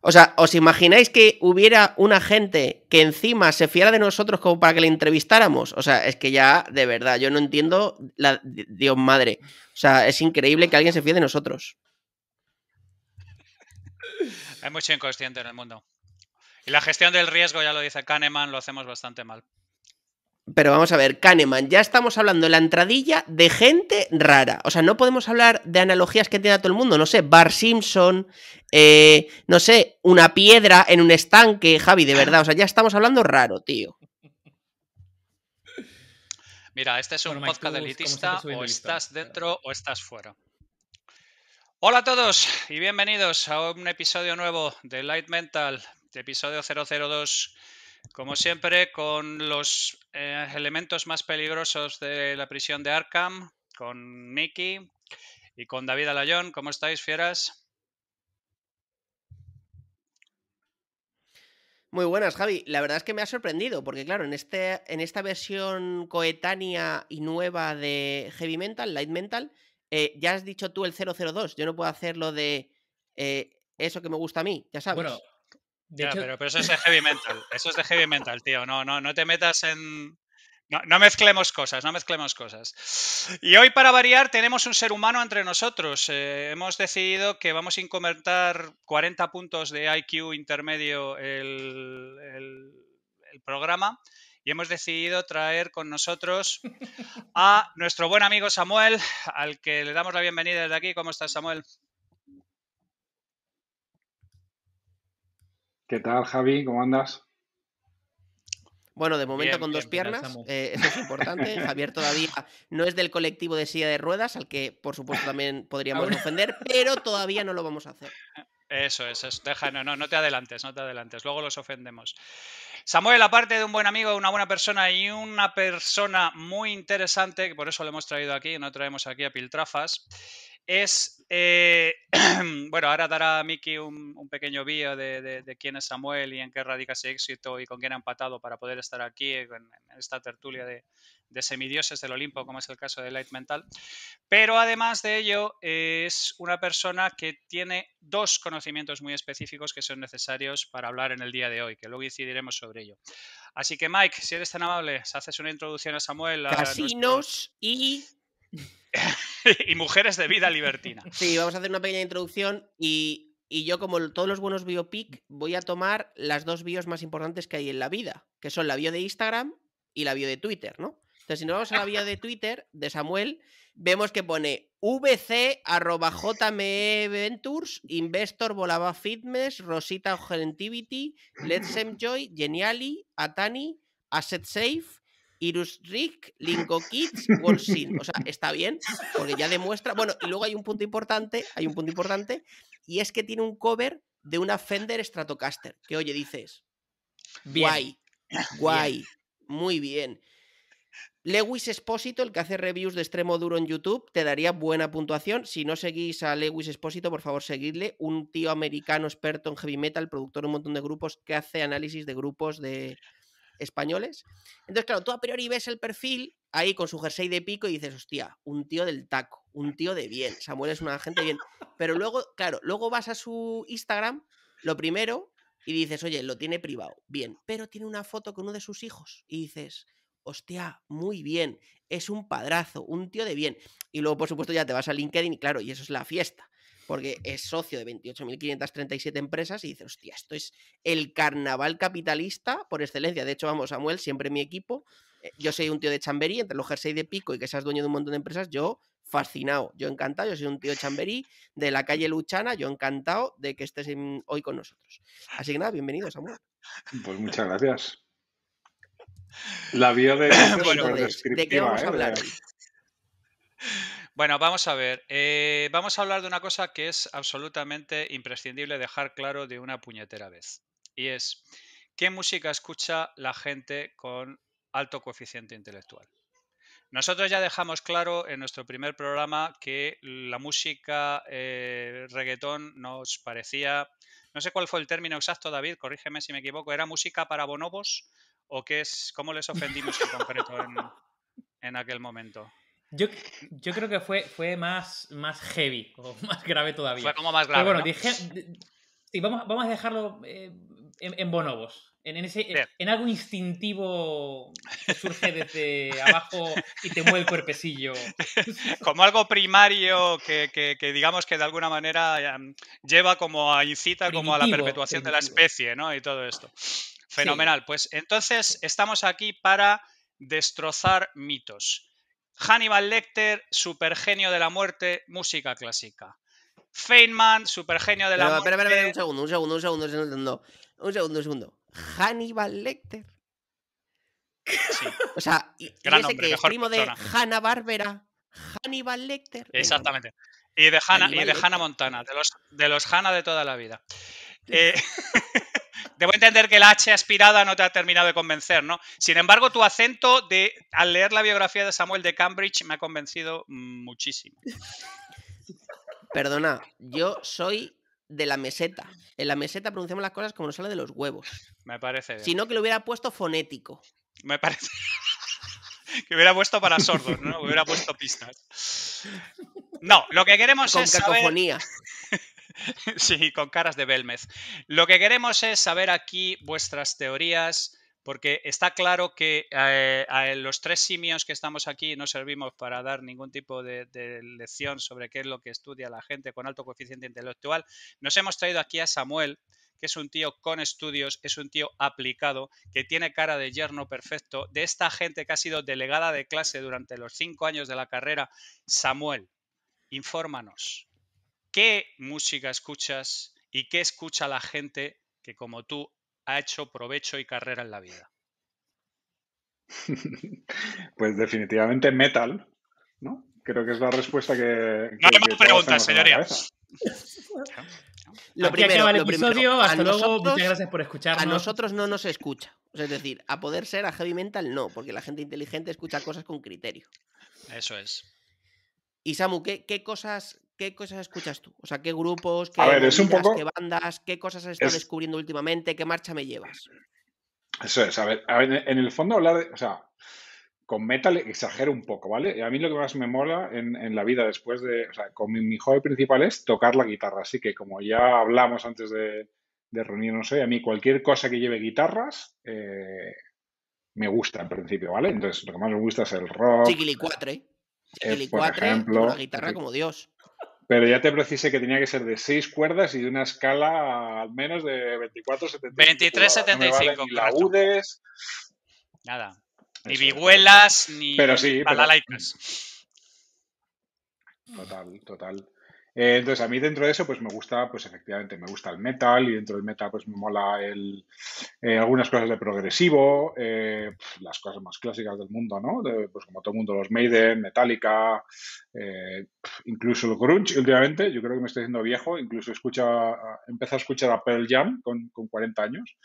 O sea, ¿os imagináis que hubiera una gente que encima se fiara de nosotros como para que le entrevistáramos? O sea, es que ya, de verdad, yo no entiendo la Dios madre. O sea, es increíble que alguien se fíe de nosotros. Hay mucho inconsciente en el mundo. Y la gestión del riesgo, ya lo dice Kahneman, lo hacemos bastante mal. Pero vamos a ver, Kahneman, ya estamos hablando en la entradilla de gente rara. O sea, no podemos hablar de analogías que tiene todo el mundo. No sé, Bar Simpson, eh, no sé, una piedra en un estanque, Javi, de verdad. O sea, ya estamos hablando raro, tío. Mira, este es un podcast elitista, o estás dentro o estás fuera. Hola a todos y bienvenidos a un episodio nuevo de Light Mental, de episodio 002. Como siempre, con los eh, elementos más peligrosos de la prisión de Arkham, con Mickey y con David Alayón. ¿Cómo estáis, fieras? Muy buenas, Javi. La verdad es que me ha sorprendido, porque claro, en, este, en esta versión coetánea y nueva de Heavy Mental, Light Mental, eh, ya has dicho tú el 002. Yo no puedo hacer lo de eh, eso que me gusta a mí, ya sabes. Bueno, pero, pero, eso es de Heavy Mental. Eso es de Heavy Mental, tío. No, no, no te metas en, no, mezclemos cosas, no mezclemos cosas. Y hoy, para variar, tenemos un ser humano entre nosotros. Eh, hemos decidido que vamos a incrementar 40 puntos de IQ intermedio el, el programa y hemos decidido traer con nosotros a nuestro buen amigo Samuel, al que le damos la bienvenida desde aquí. ¿Cómo estás, Samuel? ¿Qué tal, Javi? ¿Cómo andas? Bueno, de momento con dos piernas, eh, eso es importante. Javier todavía no es del colectivo de silla de ruedas, al que por supuesto también podríamos ofender, pero todavía no lo vamos a hacer. Eso es, eso. deja, no, no, no te adelantes, no te adelantes, luego los ofendemos. Samuel, aparte de un buen amigo, una buena persona y una persona muy interesante, que por eso lo hemos traído aquí, no traemos aquí a Piltrafas, es, eh, bueno, ahora dará Miki un, pequeño vídeo de, quién es Samuel y en qué radica ese éxito y con quién ha empatado para poder estar aquí en, esta tertulia de, semidioses del Olimpo, como es el caso de Light Mental. Pero además de ello, eh, es una persona que tiene dos conocimientos muy específicos que son necesarios para hablar en el día de hoy, que luego incidiremos sobre ello. Así que Mike, si eres tan amable, haces una introducción a Samuel. Casinos y y mujeres de vida libertina. Sí, vamos a hacer una pequeña introducción y, y, yo, como todos los buenos biopic, voy a tomar las dos bios más importantes que hay en la vida, que son la bio de Instagram y la bio de Twitter, ¿no? Entonces, si nos vamos a la bio de Twitter de Samuel, vemos que pone vc Investor Volaba Fitness, Rosita Gentivity, Let's Enjoy, Geniali, Atani, Asset Safe, Irus Rick, Linko Kids, Wolsin. O sea, está bien, porque ya demuestra. Bueno, y luego hay un punto importante, hay un punto importante, y es que tiene un cover de una Fender Stratocaster. Que oye, dices. Guay. Guay. Muy bien. Lewis Espósito, el que hace reviews de extremo duro en YouTube, te daría buena puntuación. Si no seguís a Lewis Espósito, por favor, seguidle. Un tío americano experto en heavy metal, productor de un montón de grupos, que hace análisis de grupos de, españoles. Entonces, claro, tú a priori ves el perfil ahí con su jersey de pico y dices, hostia, un tío del taco, un tío de bien, Samuel es una gente bien. Pero luego, claro, luego vas a su Instagram, lo primero, y dices, oye, lo tiene privado, bien, pero tiene una foto con uno de sus hijos y dices, hostia, muy bien, es un padrazo, un tío de bien. Y luego, por supuesto, ya te vas a LinkedIn y claro, y eso es la fiesta porque es socio de 28.537 empresas y dice, hostia, esto es el carnaval capitalista por excelencia. De hecho, vamos, Samuel, siempre mi equipo, eh, yo soy un tío de Chamberí, entre los jerseys de pico y que seas dueño de un montón de empresas, yo fascinado, yo encantado, yo soy un tío de Chamberí, de la calle Luchana, yo encantado de que estés hoy con nosotros. Así que nada, bienvenido, Samuel. Pues muchas gracias. La bio de... bueno, pues, ¿De qué vamos a ¿eh? hablar? hoy? Bueno, vamos a ver. Eh, vamos a hablar de una cosa que es absolutamente imprescindible dejar claro de una puñetera vez. Y es, ¿qué música escucha la gente con alto coeficiente intelectual? Nosotros ya dejamos claro en nuestro primer programa que la música eh, reggaetón nos parecía, no sé cuál fue el término exacto, David, corrígeme si me equivoco, ¿era música para bonobos o qué es, cómo les ofendimos en concreto en aquel momento? Yo, creo que fue, más, más heavy, o más grave todavía. Fue como más grave. Pero bueno, dije, vamos, a dejarlo eh, en, bonobos. En, en, algo instintivo que surge desde abajo y te mueve el cuerpecillo. Como algo primario que, digamos que de alguna manera em, lleva como a incita como a la perpetuación de la especie, ¿no? Y todo esto. Fenomenal. Pues entonces estamos aquí para destrozar mitos. Hannibal Lecter, supergenio de la muerte, música clásica. Feynman, supergenio de la muerte. Espera, espera, un segundo, un segundo, un segundo, un segundo. Un segundo, un segundo. Hannibal Lecter. Sí. O sea, es primo de Hanna Bárbara, Hannibal Lecter. Exactamente. Y de Hannah, y de Hannah Montana, de los, de los Hannah de toda la vida. Eh, Debo entender que la H aspirada no te ha terminado de convencer, ¿no? Sin embargo, tu acento de al leer la biografía de Samuel de Cambridge me ha convencido muchísimo. Perdona, yo soy de la meseta. En la meseta pronunciamos las cosas como nos sale de los huevos. Me parece Sino Si no, que lo hubiera puesto fonético. Me parece. que hubiera puesto para sordos, ¿no? hubiera puesto pistas. No, lo que queremos es. sí, con caras de Belmez. Lo que queremos es saber aquí vuestras teorías, porque está claro que eh, a los tres simios que estamos aquí no servimos para dar ningún tipo de, de, lección sobre qué es lo que estudia la gente con alto coeficiente intelectual. Nos hemos traído aquí a Samuel que es un tío con estudios, es un tío aplicado, que tiene cara de yerno perfecto, de esta gente que ha sido delegada de clase durante los cinco años de la carrera. Samuel, infórmanos qué música escuchas y qué escucha la gente que como tú ha hecho provecho y carrera en la vida. Pues definitivamente metal, ¿no? Creo que es la respuesta que... no hay más preguntas, señorías. Lo primero, episodio, hasta luego, muchas gracias por escucharnos. A nosotros no nos escucha. es decir, a poder ser a heavy Metal, no, porque la gente inteligente escucha cosas con criterio. Eso es. Y Samu, qué cosas, ¿Qué cosas escuchas tú? O sea, ¿qué grupos, qué, bandas, qué bandas, qué cosas has estado descubriendo últimamente, qué marcha me llevas? Eso es, a ver, a ver, en el fondo hablar de, o sea, con metal exagero un poco, ¿vale? A mí lo que más me mola en, la vida después de, o sea, con mi, hobby principal es tocar la guitarra, así que como ya hablamos antes de, de reunirnos hoy, a mí cualquier cosa que lleve guitarras, eh, me gusta en principio, ¿vale? Entonces, lo que más me gusta es el rock. Chiquilicuatre. Eh, chiquilicuatre, por ejemplo, la guitarra como Dios. Pero ya te precisé que tenía que ser de seis cuerdas y de una escala al menos de 24, 75. 23, 75. Nada. Ni vihuelas, ni pero sí, Total, total. Eh, entonces, a mí dentro de eso, pues me gusta, pues efectivamente, me gusta el metal y dentro del metal, pues me mola el, eh, algunas cosas de progresivo, eh, las cosas más clásicas del mundo, ¿no? pues como todo el mundo, los Maiden, Metallica, incluso el grunge últimamente, yo creo que me estoy haciendo viejo, incluso escucha, empecé a escuchar a Pearl Jam con, 40 años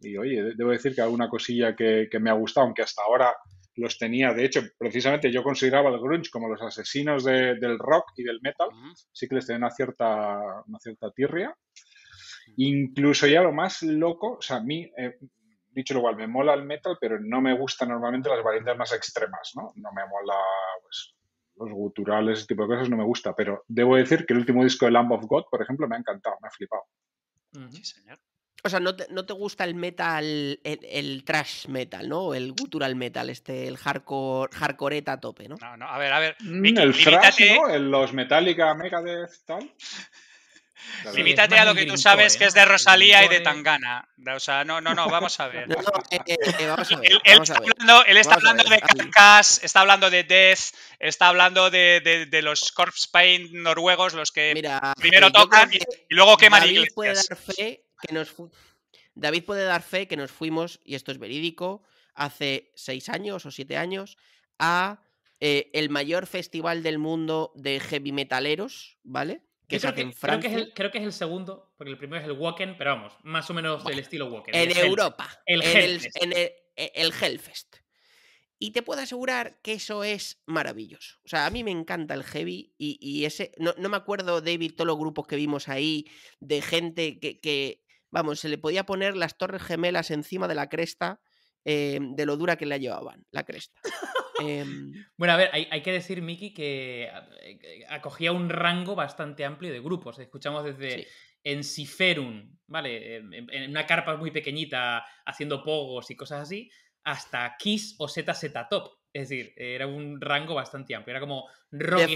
y oye, debo decir que alguna cosilla que, que me ha gustado, aunque hasta ahora los tenía. De hecho, precisamente yo consideraba al grunge como los asesinos del rock y del metal. así que les tenía una cierta, una cierta tirria. Incluso ya lo más loco, o sea, a mí, eh, dicho lo cual, me mola el metal, pero no me gustan normalmente las variantes más extremas, ¿no? No me mola pues, los guturales, ese tipo de cosas, no me gusta. Pero debo decir que el último disco de Lamb of God, por ejemplo, me ha encantado, me ha flipado. Sí, señor. O sea, no te, no te gusta el metal, el, trash metal, ¿no? El gutural metal, este, el hardcore, hardcoreta a tope, ¿no? No, no, a ver, a ver. Mm, el thrash, ¿no? Los Metallica, Megadeth, tal. Limítate a lo que tú sabes ¿eh? que es de Rosalía y de ¿eh? Tangana. O sea, no, no, no, vamos a ver. Él, está, Hablando, de Carcass, está hablando de Death, está hablando de, los Corpse Paint noruegos, los que primero tocan y, luego queman David iglesias. Puede dar fe nos David puede dar fe que nos fuimos, y esto es verídico, hace seis años o siete años, a eh, el mayor festival del mundo de heavy metaleros, ¿vale? Que Creo que, es el, segundo, porque el primero es el Wacken, pero vamos, más o menos del estilo Wacken. En Europa. El Hellfest. E, el, Hellfest. Y te puedo asegurar que eso es maravilloso. O sea, a mí me encanta el heavy y, ese. No, me acuerdo, David, todos los grupos que vimos ahí de gente que vamos, se le podía poner las torres gemelas encima de la cresta eh, de lo dura que la llevaban, la cresta. Em, bueno, a ver, hay, que decir, Miki, que eh, acogía un rango bastante amplio de grupos. Escuchamos desde sí. ¿vale? En, una carpa muy pequeñita haciendo pogos y cosas así, hasta Kiss o ZZ Top. Es decir, era un rango bastante amplio. Era como rock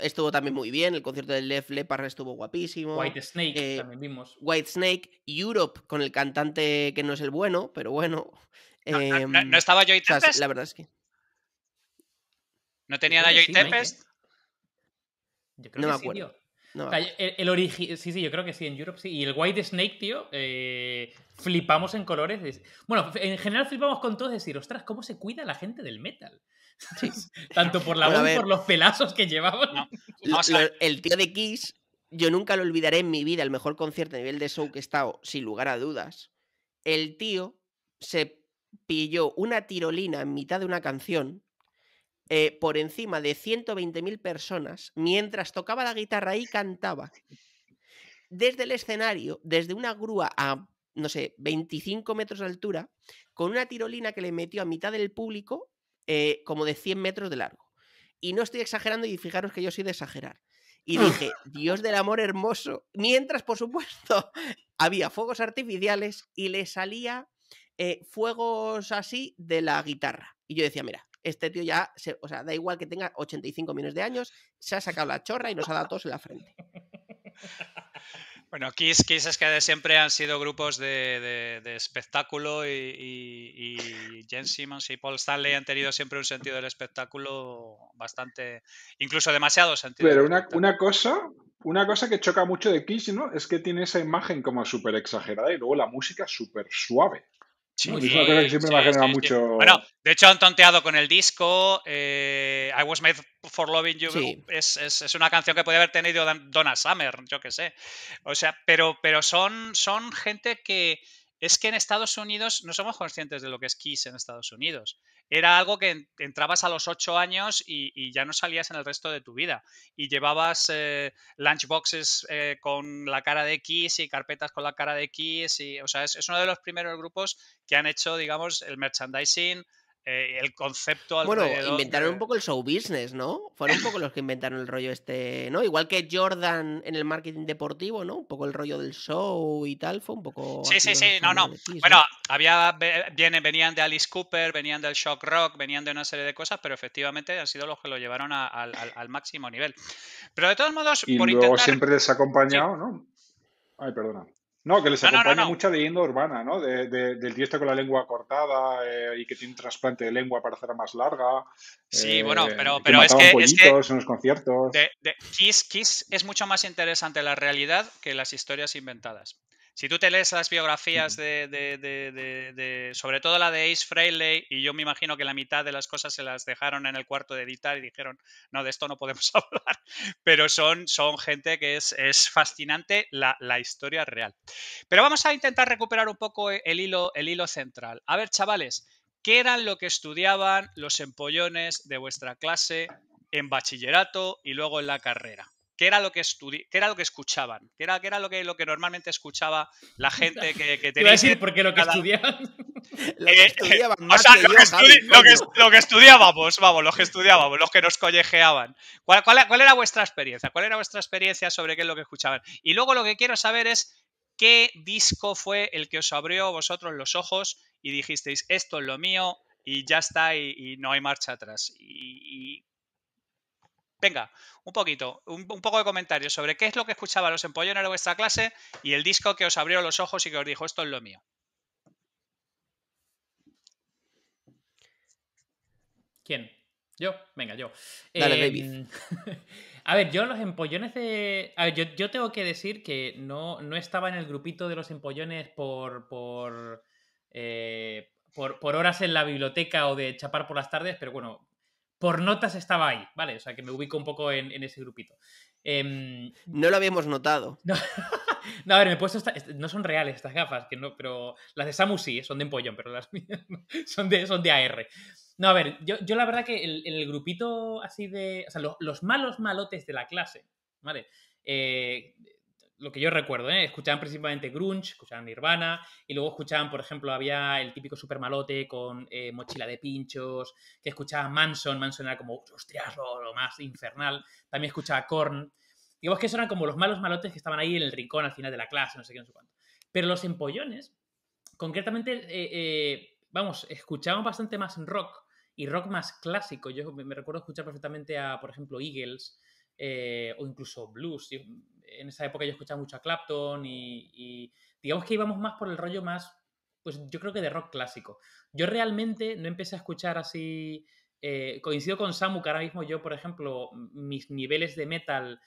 estuvo también muy bien. El concierto de Lef Leppard estuvo guapísimo. White Snake eh, también vimos. White Snake, Europe con el cantante que no es el bueno, pero bueno. No, em, estaba Joy Tempest. la verdad es que. ¿No tenía la Joy ¿eh? no me acuerdo el, Sí, sí, yo creo que sí, en Europe sí. Y el White Snake, tío, eh, flipamos en colores. Bueno, en general flipamos con todo, decir, ostras, ¿cómo se cuida la gente del metal? Tanto por la voz, por los pelazos que llevamos el tío de Kiss, yo nunca lo olvidaré en mi vida, el mejor concierto a nivel de show que he estado, sin lugar a dudas. El tío se pilló una tirolina en mitad de una canción eh, por encima de 120.000 personas mientras tocaba la guitarra y cantaba desde el escenario, desde una grúa a, no sé, 25 metros de altura, con una tirolina que le metió a mitad del público eh, como de 100 metros de largo. Y no estoy exagerando y fijaros que yo soy de exagerar. Y ah. dije, Dios del amor hermoso, mientras por supuesto había fuegos artificiales y le salía eh, fuegos así de la guitarra. Y yo decía, mira, este tío ya, se, o sea, da igual que tenga 85 millones de años, se ha sacado la chorra y nos ha dado todos en la frente. Bueno, Kiss, Kiss es que de siempre han sido grupos de, espectáculo y, Jen Simmons y Paul Stanley han tenido siempre un sentido del espectáculo bastante, incluso demasiado sentido. Pero una, cosa, una cosa que choca mucho de Kiss, ¿no? Es que tiene esa imagen como súper exagerada y luego la música súper suave. Sí, Bueno, de hecho han tonteado con el disco. Eh, I was made for loving you. Es, una canción que puede haber tenido Donna Summer, yo qué sé. O sea, pero, pero son, son gente que, es que en Estados Unidos no somos conscientes de lo que es Kiss en Estados Unidos. Era algo que entrabas a los 8 años y, ya no salías en el resto de tu vida. Y llevabas eh, lunchboxes eh, con la cara de Kiss y carpetas con la cara de Kiss. Y, o sea, es, es uno de los primeros grupos que han hecho, digamos, el merchandising eh, el concepto Bueno, inventaron un poco el show business, ¿no? Fueron un poco los que inventaron el rollo este, ¿no? Igual que Jordan en el marketing deportivo, ¿no? Un poco el rollo del show y tal, fue un poco... Sí, sí, sí, no, no. bueno, había, viene venían de Alice Cooper, venían del shock rock, venían de una serie de cosas, pero efectivamente han sido los que lo llevaron al, máximo nivel. Pero de todos modos... Y luego siempre les acompañado, ¿no? Ay, perdona. No, que les acompaña mucha leyenda urbana, ¿no? De, del tío este con la lengua cortada eh, y que tiene un trasplante de lengua para hacerla más larga. Sí, eh, bueno, pero, es, que, los conciertos. De, Kiss, Kiss es mucho más interesante la realidad que las historias inventadas. Si tú te lees las biografías de, sobre todo la de Ace Frehley, y yo me imagino que la mitad de las cosas se las dejaron en el cuarto de editar y dijeron, no, de esto no podemos hablar, pero son, son gente que es, es fascinante la, historia real. Pero vamos a intentar recuperar un poco e, el hilo, el hilo central. A ver, chavales, ¿qué eran lo que estudiaban los empollones de vuestra clase en bachillerato y luego en la carrera? qué era lo que qué era lo que escuchaban, qué era, qué era lo, que, lo que normalmente escuchaba la gente que, tenía. Iba a decir, porque lo que estudiaban. lo que lo, que estudiábamos, vamos, los que estudiábamos, los que nos collejeaban. ¿Cuál, era vuestra experiencia? ¿Cuál era vuestra experiencia sobre qué es lo que escuchaban? Y luego lo que quiero saber es qué disco fue el que os abrió vosotros los ojos y dijisteis, esto es lo mío y ya está y, no hay marcha atrás. y, y Venga, un poquito, un, poco de comentarios sobre qué es lo que escuchaba los empollones de vuestra clase y el disco que os abrió los ojos y que os dijo, esto es lo mío. ¿Quién? Yo, venga, yo. Dale, em, David. A ver, yo los empollones de. yo, tengo que decir que no, estaba en el grupito de los empollones por. Por, eh, por. por horas en la biblioteca o de chapar por las tardes, pero bueno, por notas estaba ahí, ¿vale? O sea, que me ubico un poco en, ese grupito. Em, no lo habíamos notado. No, a ver, me he puesto. no son reales estas gafas, que no, pero las de Samu sí, eh, son de empollón, pero las mías son de, son de AR. No, a ver, yo, la verdad que en el, grupito así de. O sea, los, los malos malotes de la clase, ¿vale? Eh, lo que yo recuerdo, ¿eh? escuchaban principalmente grunge, escuchaban Nirvana, y luego escuchaban, por ejemplo, había el típico supermalote con eh, mochila de pinchos, que escuchaba Manson, Manson era como, hostias, lo, más infernal, también escuchaba Korn. Digamos que eso eran como los malos malotes que estaban ahí en el rincón al final de la clase, no sé qué, no sé cuánto. Pero los empollones, concretamente, eh, eh, vamos, escuchaban bastante más rock y rock más clásico. Yo me recuerdo escuchar perfectamente a, por ejemplo, Eagles o incluso blues en esa época yo escuchaba mucho a Clapton y, digamos que íbamos más por el rollo más, pues yo creo que de rock clásico. Yo realmente no empecé a escuchar así, eh, coincido con Samu que ahora mismo yo, por ejemplo, mis niveles de metal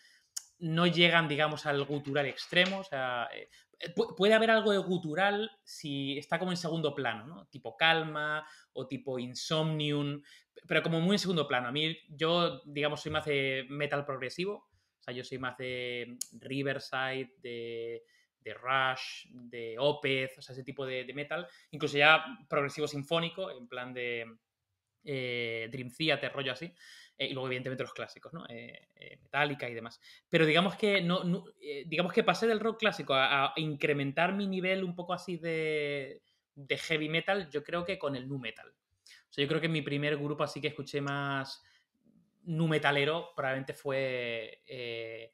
no llegan, digamos, al gutural extremo. O sea, eh, puede haber algo de gutural si está como en segundo plano, ¿no? Tipo calma o tipo insomnium, pero como muy en segundo plano. A mí, yo, digamos, soy más de metal progresivo sea, yo soy más de Riverside, de, Rush, de Opeth, o sea, ese tipo de, metal. Incluso ya progresivo sinfónico, en plan de eh, Dream Theater, rollo así. Eh, y luego, evidentemente, los clásicos, ¿no? Eh, eh, Metallica y demás. Pero digamos que no, digamos que pasé del rock clásico a, incrementar mi nivel un poco así de, de heavy metal, yo creo que con el nu metal. O sea, yo creo que mi primer grupo así que escuché más nu metalero probablemente fue. Eh,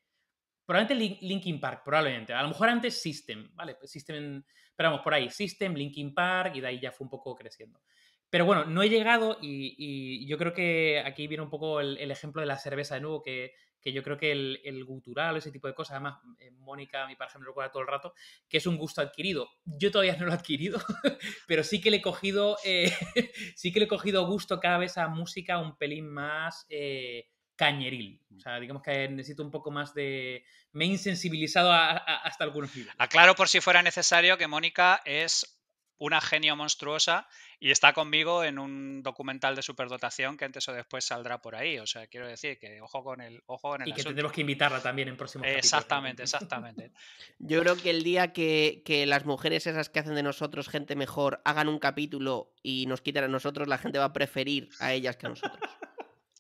probablemente Linkin Park, probablemente. A lo mejor antes System, ¿vale? Pues System. Pero vamos, por ahí. System, Linkin Park, y de ahí ya fue un poco creciendo. Pero bueno, no he llegado y, yo creo que aquí viene un poco el, el, ejemplo de la cerveza de nuevo que, que yo creo que el, el gutural, ese tipo de cosas, además eh, Mónica, mi mí me ejemplo, lo recuerda todo el rato, que es un gusto adquirido. Yo todavía no lo he adquirido, pero sí que le he cogido, eh, sí que le he cogido gusto cada vez a música un pelín más... Eh, cañeril. O sea, digamos que necesito un poco más de. Me he insensibilizado hasta algunos niveles. Aclaro por si fuera necesario que Mónica es una genio monstruosa y está conmigo en un documental de superdotación que antes o después saldrá por ahí. O sea, quiero decir que ojo con el ojo el Y que tendremos que invitarla también en próximos Exactamente, exactamente. Yo creo que el día que, las mujeres esas que hacen de nosotros gente mejor hagan un capítulo y nos quiten a nosotros, la gente va a preferir a ellas que a nosotros.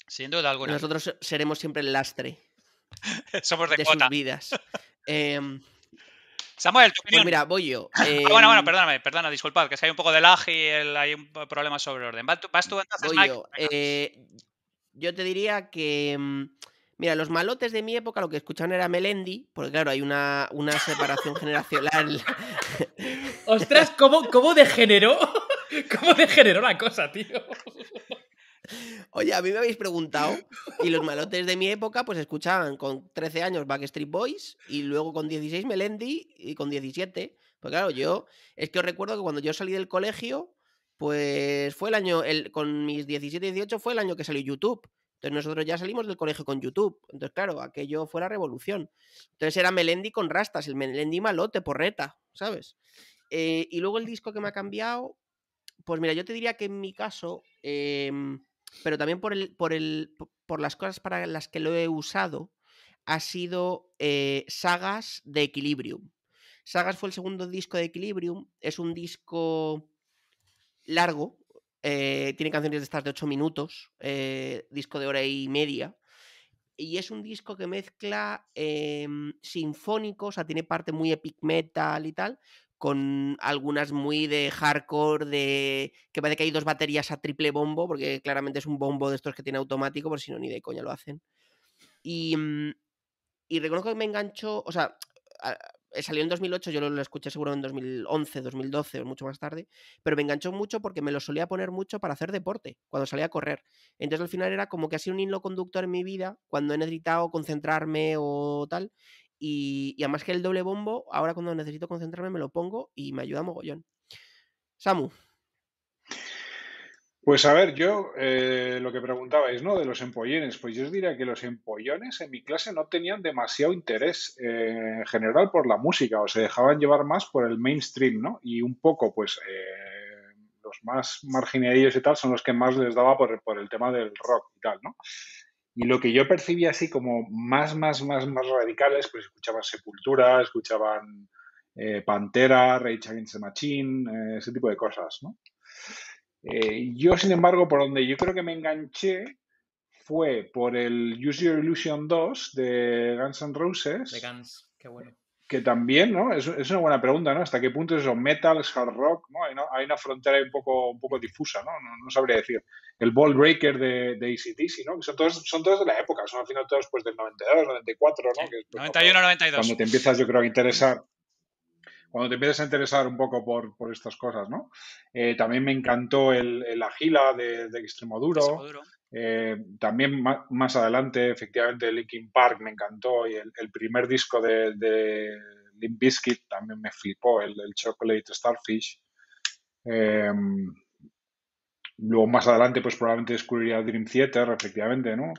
Sin duda alguna. Nosotros seremos siempre el lastre. Somos de, de sus vidas. Em, Samuel, tu pues mira, voy yo. Ah, bueno, bueno, em, perdóname, perdona, disculpad, que si hay un poco de lag y hay un problema sobre orden. ¿Vas tú, voy Yo. Eh, yo te diría que. Em, mira, los malotes de mi época lo que escuchaban era Melendi, porque claro, hay una, separación generacional. Ostras, ¿cómo, cómo degeneró? ¿Cómo degeneró la cosa, tío? Oye, a mí me habéis preguntado y los malotes de mi época pues escuchaban con 13 años Backstreet Boys y luego con 16 Melendi y con 17. Pues claro, yo es que os recuerdo que cuando yo salí del colegio, pues fue el año, con mis 17 y 18 fue el año que salió YouTube. Entonces nosotros ya salimos del colegio con YouTube. Entonces, claro, aquello fue la revolución. Entonces era Melendi con rastas, el Melendi malote, porreta, ¿sabes? Eh, y luego el disco que me ha cambiado, pues mira, yo te diría que en mi caso... Em, pero también por, el, por, el, por las cosas para las que lo he usado, ha sido eh, Sagas de Equilibrium. Sagas fue el segundo disco de Equilibrium, es un disco largo, eh, tiene canciones de estas de 8 minutos, eh, disco de hora y media, y es un disco que mezcla em, sinfónico, o sea, tiene parte muy epic metal y tal, con algunas muy de hardcore, de que parece que hay dos baterías a triple bombo, porque claramente es un bombo de estos que tiene automático, por si no, ni de coña lo hacen. Y, mm, reconozco que me enganchó, o sea, eh, salió en 2008, yo lo, lo, escuché seguro en 2011, 2012 o mucho más tarde, pero me enganchó mucho porque me lo solía poner mucho para hacer deporte, cuando salía a correr. Entonces al final era como que ha sido un hilo conductor en mi vida, cuando he necesitado concentrarme o tal, y, además que el doble bombo, ahora cuando necesito concentrarme me lo pongo y me ayuda mogollón. Samu. Pues a ver, yo eh, lo que preguntabais, ¿no? De los empollones. Pues yo os diría que los empollones en mi clase no tenían demasiado interés eh, en general por la música o se dejaban llevar más por el mainstream, ¿no? Y un poco, pues, eh, los más marginadillos y tal son los que más les daba por, por el tema del rock y tal, ¿no? Y lo que yo percibía así como más, más, más, más radicales, pues escuchaban Sepultura, escuchaban eh, Pantera, Rage Against the Machine, eh, ese tipo de cosas, ¿no? Eh, yo, sin embargo, por donde yo creo que me enganché fue por el Use Your Illusion 2 de Guns N' Roses. De Guns, qué bueno. Que también, ¿no? Es, una buena pregunta, ¿no? ¿Hasta qué punto es eso? Metal, hard rock, ¿no? Hay, una frontera un poco, un poco difusa, ¿no? No sabría decir el Ball Breaker de, easy ACDC, ¿no? Que son todos, son todos de la época, son al final todos pues del 92, 94, ¿no? 91, 92. Pues, cuando te empiezas, yo creo, a interesar cuando te empiezas a interesar un poco por, estas cosas, ¿no? Eh, también me encantó el, el Agila de, de Extremoduro. Eh, también más, adelante, efectivamente, Linkin Park me encantó y el, primer disco de, de Limp Bizkit también me flipó, el, Chocolate Starfish. Em, Luego más adelante, pues probablemente descubriría Dream Theater, efectivamente, ¿no?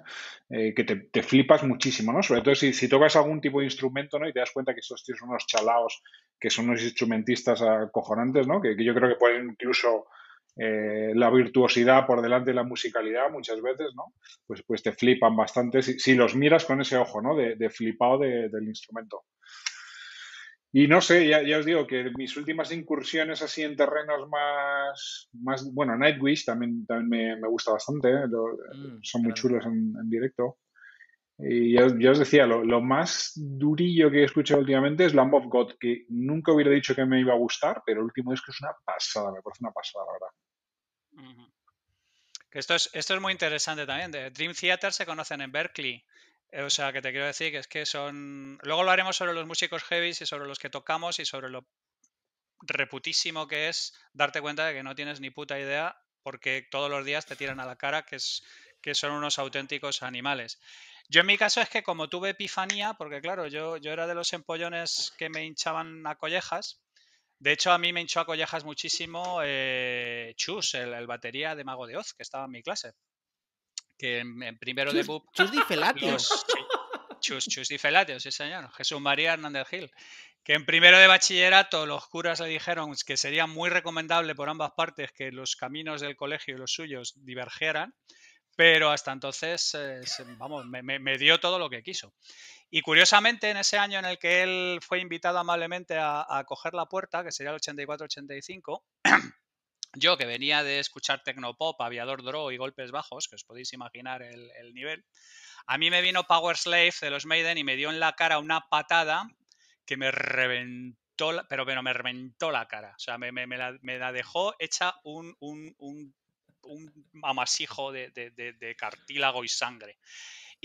Eh, que te, te, flipas muchísimo, ¿no? Sobre todo si, si, tocas algún tipo de instrumento, ¿no? Y te das cuenta que estos tíos son unos chalaos, que son unos instrumentistas acojonantes, ¿no? Que, yo creo que pueden incluso eh, la virtuosidad por delante de la musicalidad muchas veces, ¿no? Pues, pues te flipan bastante si, los miras con ese ojo, ¿no? De, flipado del instrumento. Y no sé, ya, os digo que mis últimas incursiones así en terrenos más, más bueno, Nightwish también, también me, gusta bastante, ¿eh? mm, son muy chulos en, directo. Y ya, os decía, lo, más durillo que he escuchado últimamente es Lamb of God, que nunca hubiera dicho que me iba a gustar, pero el último disco es una pasada, me parece una pasada, la verdad. Esto es, esto es muy interesante también. Dream Theater se conocen en Berkeley. Eh, o sea, que te quiero decir que es que son. Luego lo haremos sobre los músicos heavy y sobre los que tocamos y sobre lo reputísimo que es darte cuenta de que no tienes ni puta idea porque todos los días te tiran a la cara que, es, que son unos auténticos animales. Yo en mi caso es que como tuve epifanía, porque claro, yo, yo era de los empollones que me hinchaban a collejas. De hecho, a mí me hinchó a collejas muchísimo eh, Chus, el, batería de Mago de Oz, que estaba en mi clase que en, primero de María Hernández Que en primero de bachillerato los curas le dijeron que sería muy recomendable por ambas partes que los caminos del colegio y los suyos divergieran pero hasta entonces, eh, vamos, me, dio todo lo que quiso. Y curiosamente, en ese año en el que él fue invitado amablemente a, a coger la puerta, que sería el 84-85, yo que venía de escuchar Tecnopop, Aviador Draw y Golpes Bajos, que os podéis imaginar el, nivel, a mí me vino Power Slave de los Maiden y me dio en la cara una patada que me reventó, la, pero, bueno, me reventó la cara. O sea, me, me, la, dejó hecha un, amasijo de cartílago y sangre.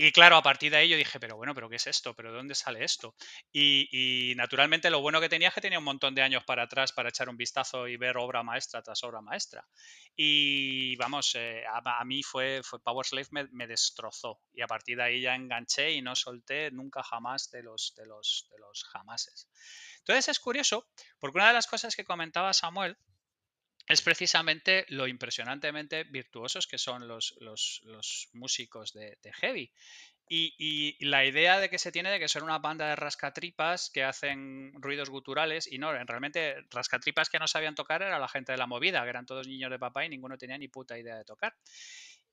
Y claro, a partir de ahí yo dije, pero bueno, pero ¿qué es esto? ¿Pero de dónde sale esto? Y, naturalmente lo bueno que tenía es que tenía un montón de años para atrás para echar un vistazo y ver obra maestra tras obra maestra. Y vamos, eh, a, mí fue, fue Power Slave me, destrozó. Y a partir de ahí ya enganché y no solté nunca jamás de los, de los, de los jamases. Entonces es curioso, porque una de las cosas que comentaba Samuel es precisamente lo impresionantemente virtuosos que son los, músicos de, Heavy. Y, la idea de que se tiene de que son una banda de rascatripas que hacen ruidos guturales y no, realmente rascatripas que no sabían tocar era la gente de la movida, que eran todos niños de papá y ninguno tenía ni puta idea de tocar.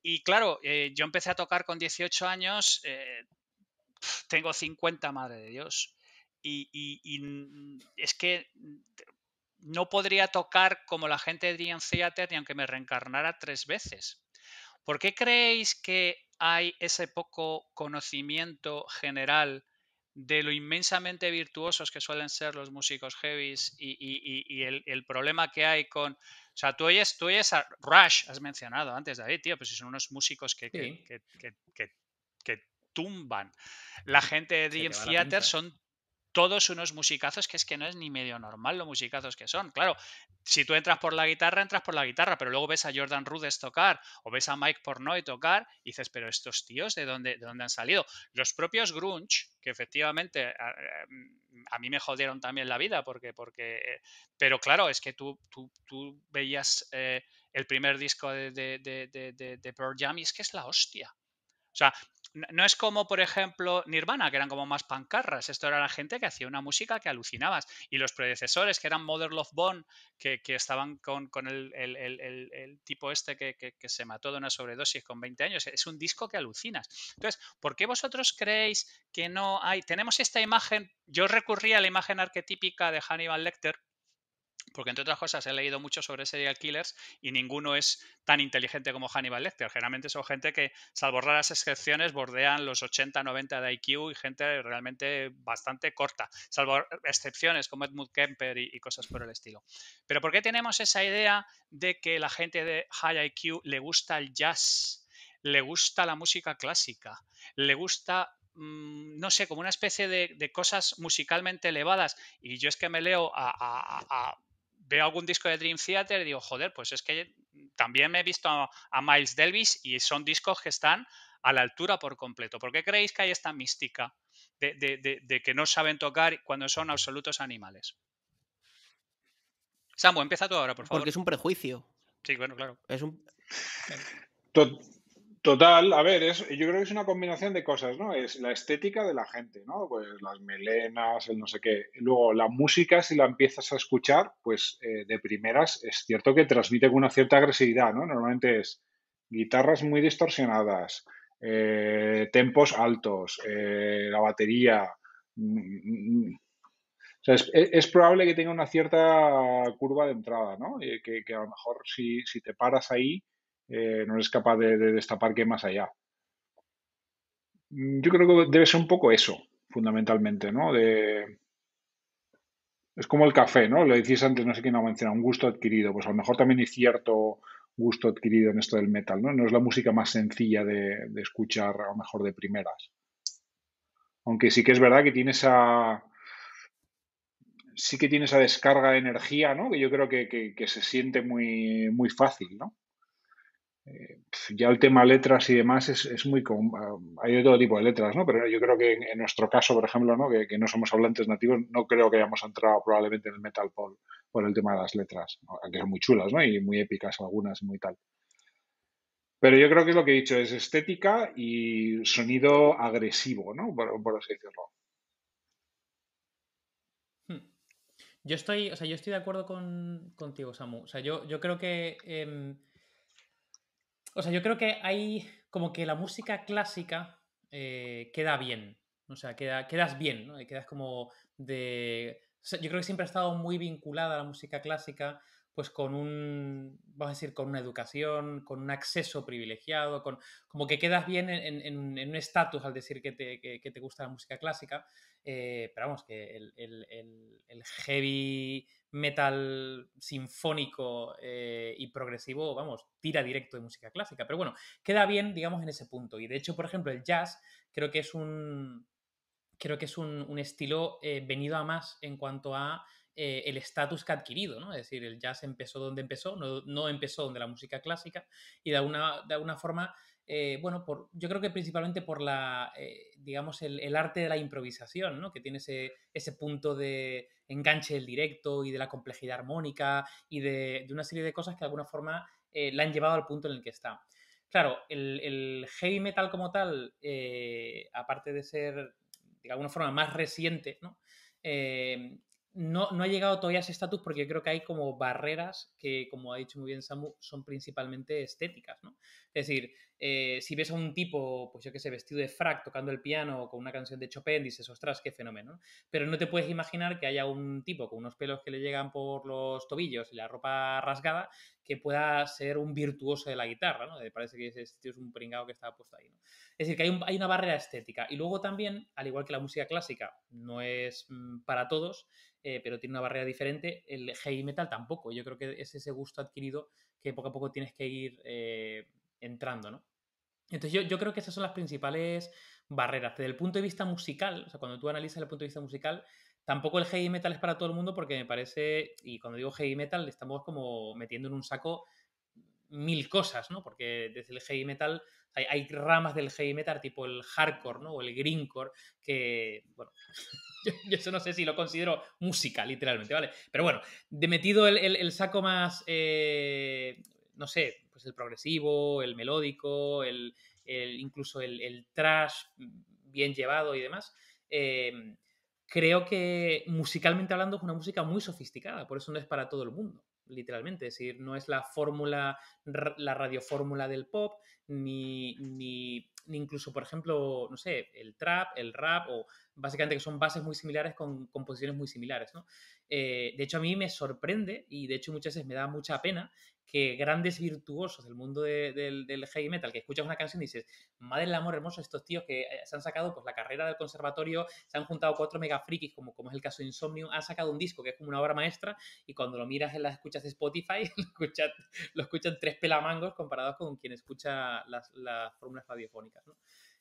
Y claro, eh, yo empecé a tocar con 18 años, eh, tengo 50, madre de Dios. y, es que no podría tocar como la gente de Dream Theater ni aunque me reencarnara tres veces. ¿Por qué creéis que hay ese poco conocimiento general de lo inmensamente virtuosos que suelen ser los músicos heavies y, el, problema que hay con... O sea, tú oyes, a Rush, has mencionado antes, David, tío, pues son unos músicos que, que, que, que tumban. La gente de Dream Theater son todos unos musicazos que es que no es ni medio normal los musicazos que son. Claro, si tú entras por la guitarra, entras por la guitarra, pero luego ves a Jordan Rudess tocar o ves a Mike Pornoy tocar y dices, pero estos tíos, ¿de dónde, han salido? Los propios grunge, que efectivamente eh, a, mí me jodieron también la vida, porque, porque eh, pero claro, es que tú, tú, tú veías eh, el primer disco de, de, de, de Pearl Jam y es que es la hostia. O sea, no es como, por ejemplo, Nirvana, que eran como más pancarras. Esto era la gente que hacía una música que alucinabas. Y los predecesores, que eran Mother Love Bone, que, estaban con, el, tipo este que, que, se mató de una sobredosis con 20 años, es un disco que alucinas. Entonces, ¿por qué vosotros creéis que no hay? Tenemos esta imagen, yo recurría a la imagen arquetípica de Hannibal Lecter, porque entre otras cosas he leído mucho sobre serial killers y ninguno es tan inteligente como Hannibal Lecter. Generalmente son gente que, salvo raras excepciones, bordean los 80-90 de IQ y gente realmente bastante corta, salvo excepciones como Edmund Kemper y, cosas por el estilo. Pero ¿por qué tenemos esa idea de que la gente de high IQ le gusta el jazz, le gusta la música clásica, le gusta mm, no sé, como una especie de, cosas musicalmente elevadas. Y yo es que me leo a veo algún disco de Dream Theater y digo, joder, pues es que también me he visto a, Miles Davis y son discos que están a la altura por completo. ¿Por qué creéis que hay esta mística de, que no saben tocar cuando son absolutos animales? Samu, empieza tú ahora, por favor. Porque es un prejuicio. Sí, bueno, claro. Es un... Total, a ver, yo creo que es una combinación de cosas, ¿no? Es la estética de la gente, ¿no? Pues las melenas, el no sé qué. Luego, la música, si la empiezas a escuchar, pues eh, de primeras es cierto que transmite con una cierta agresividad, ¿no? Normalmente es guitarras muy distorsionadas, eh, tempos altos, eh, la batería. Mm, mm, mm. es, probable que tenga una cierta curva de entrada, ¿no? Que, a lo mejor si te paras ahí eh, no eres capaz de, destapar qué más allá. Mm, yo creo que debe ser un poco eso, fundamentalmente, ¿no? De, es como el café, ¿no? Lo decís antes, no sé quién lo ha mencionado, un gusto adquirido. Pues a lo mejor también hay cierto gusto adquirido en esto del metal, ¿no? No es la música más sencilla de, escuchar, a lo mejor de primeras. Aunque sí que es verdad que tiene esa. Sí que tiene esa descarga de energía, ¿no? Que yo creo que, que se siente muy, muy fácil, ¿no? Eh, ya el tema letras y demás es, es muy... Ah, hay todo tipo de letras, ¿no? Pero yo creo que en, nuestro caso, por ejemplo, Que, no somos hablantes nativos, no creo que hayamos entrado probablemente en el metal por, por el tema de las letras, aunque son muy chulas, ¿no? Y muy épicas algunas muy tal. Pero yo creo que lo que he dicho, es estética y sonido agresivo, ¿no? Por, así decirlo. Hmm. Yo estoy, o sea, yo estoy de acuerdo con, contigo, Samu. O sea, yo, yo creo que em, o sea, yo creo que hay como que la música clásica eh, queda bien. O sea, queda, quedas bien, ¿no? quedas como de. yo creo que siempre ha estado muy vinculada a la música clásica, pues con un. Vamos a decir, con una educación, con un acceso privilegiado, con. Como que quedas bien en, un estatus al decir que te, que te gusta la música clásica. Eh, pero vamos, que el, heavy metal sinfónico eh, y progresivo, vamos, tira directo de música clásica. Pero bueno, queda bien, digamos, en ese punto. Y de hecho, por ejemplo, el jazz creo que es un. Creo que es un, estilo eh, venido a más en cuanto a el estatus que ha adquirido, ¿no? Es decir, el jazz empezó donde empezó, no, empezó donde la música clásica, y de de alguna forma eh, bueno, por, yo creo que principalmente por la, eh, digamos, el, arte de la improvisación, ¿no? Que tiene ese, punto de enganche del directo y de la complejidad armónica y de, una serie de cosas que de alguna forma eh, la han llevado al punto en el que está. Claro, el, heavy metal como tal, aparte de ser de alguna forma más reciente, ¿no? No, no, ha llegado todavía a ese estatus porque yo creo que hay como barreras que, como ha dicho muy bien Samu, son principalmente estéticas, ¿no? Es decir, eh, si ves a un tipo, pues yo que sé, vestido de frac tocando el piano con una canción de Chopin, dices, ostras, qué fenómeno. Pero no te puedes imaginar que haya un tipo con unos pelos que le llegan por los tobillos y la ropa rasgada que pueda ser un virtuoso de la guitarra, ¿no? Eh, parece que ese tío es un pringado que está puesto ahí, ¿no? Es decir, que hay, una barrera estética. Y luego también, al igual que la música clásica no es mm, para todos, eh, pero tiene una barrera diferente, el heavy metal tampoco. Yo creo que es ese gusto adquirido que poco a poco tienes que ir entrando, ¿no? Entonces yo, creo que esas son las principales barreras. Desde el punto de vista musical, o sea, cuando tú analizas el punto de vista musical, tampoco el heavy metal es para todo el mundo porque me parece, y cuando digo heavy metal, estamos como metiendo en un saco mil cosas, ¿no? Porque desde el heavy metal hay, ramas del heavy metal tipo el hardcore, ¿no? O el greencore, que, bueno, yo, eso no sé si lo considero música, literalmente, ¿vale? Pero bueno, de metido el, saco más eh, no sé, pues el progresivo, el melódico, el, incluso el, trash bien llevado y demás. Em, creo que musicalmente hablando es una música muy sofisticada, por eso no es para todo el mundo, literalmente. Es decir, no es la fórmula, la radiofórmula del pop, ni, ni, ni, incluso, por ejemplo, no sé, el trap, el rap, o básicamente que son bases muy similares con composiciones muy similares, ¿no? Eh, de hecho, a mí me sorprende y de hecho muchas veces me da mucha pena que grandes virtuosos del mundo del heavy metal, que escuchas una canción y dices, madre del amor hermoso, estos tíos que eh, se han sacado pues la carrera del conservatorio, se han juntado cuatro mega frikis, como, es el caso de Insomnium, han sacado un disco que es como una obra maestra y cuando lo miras en las escuchas de Spotify, lo escuchan, tres pelamangos comparados con quien escucha las, las fórmulas radiofónicas,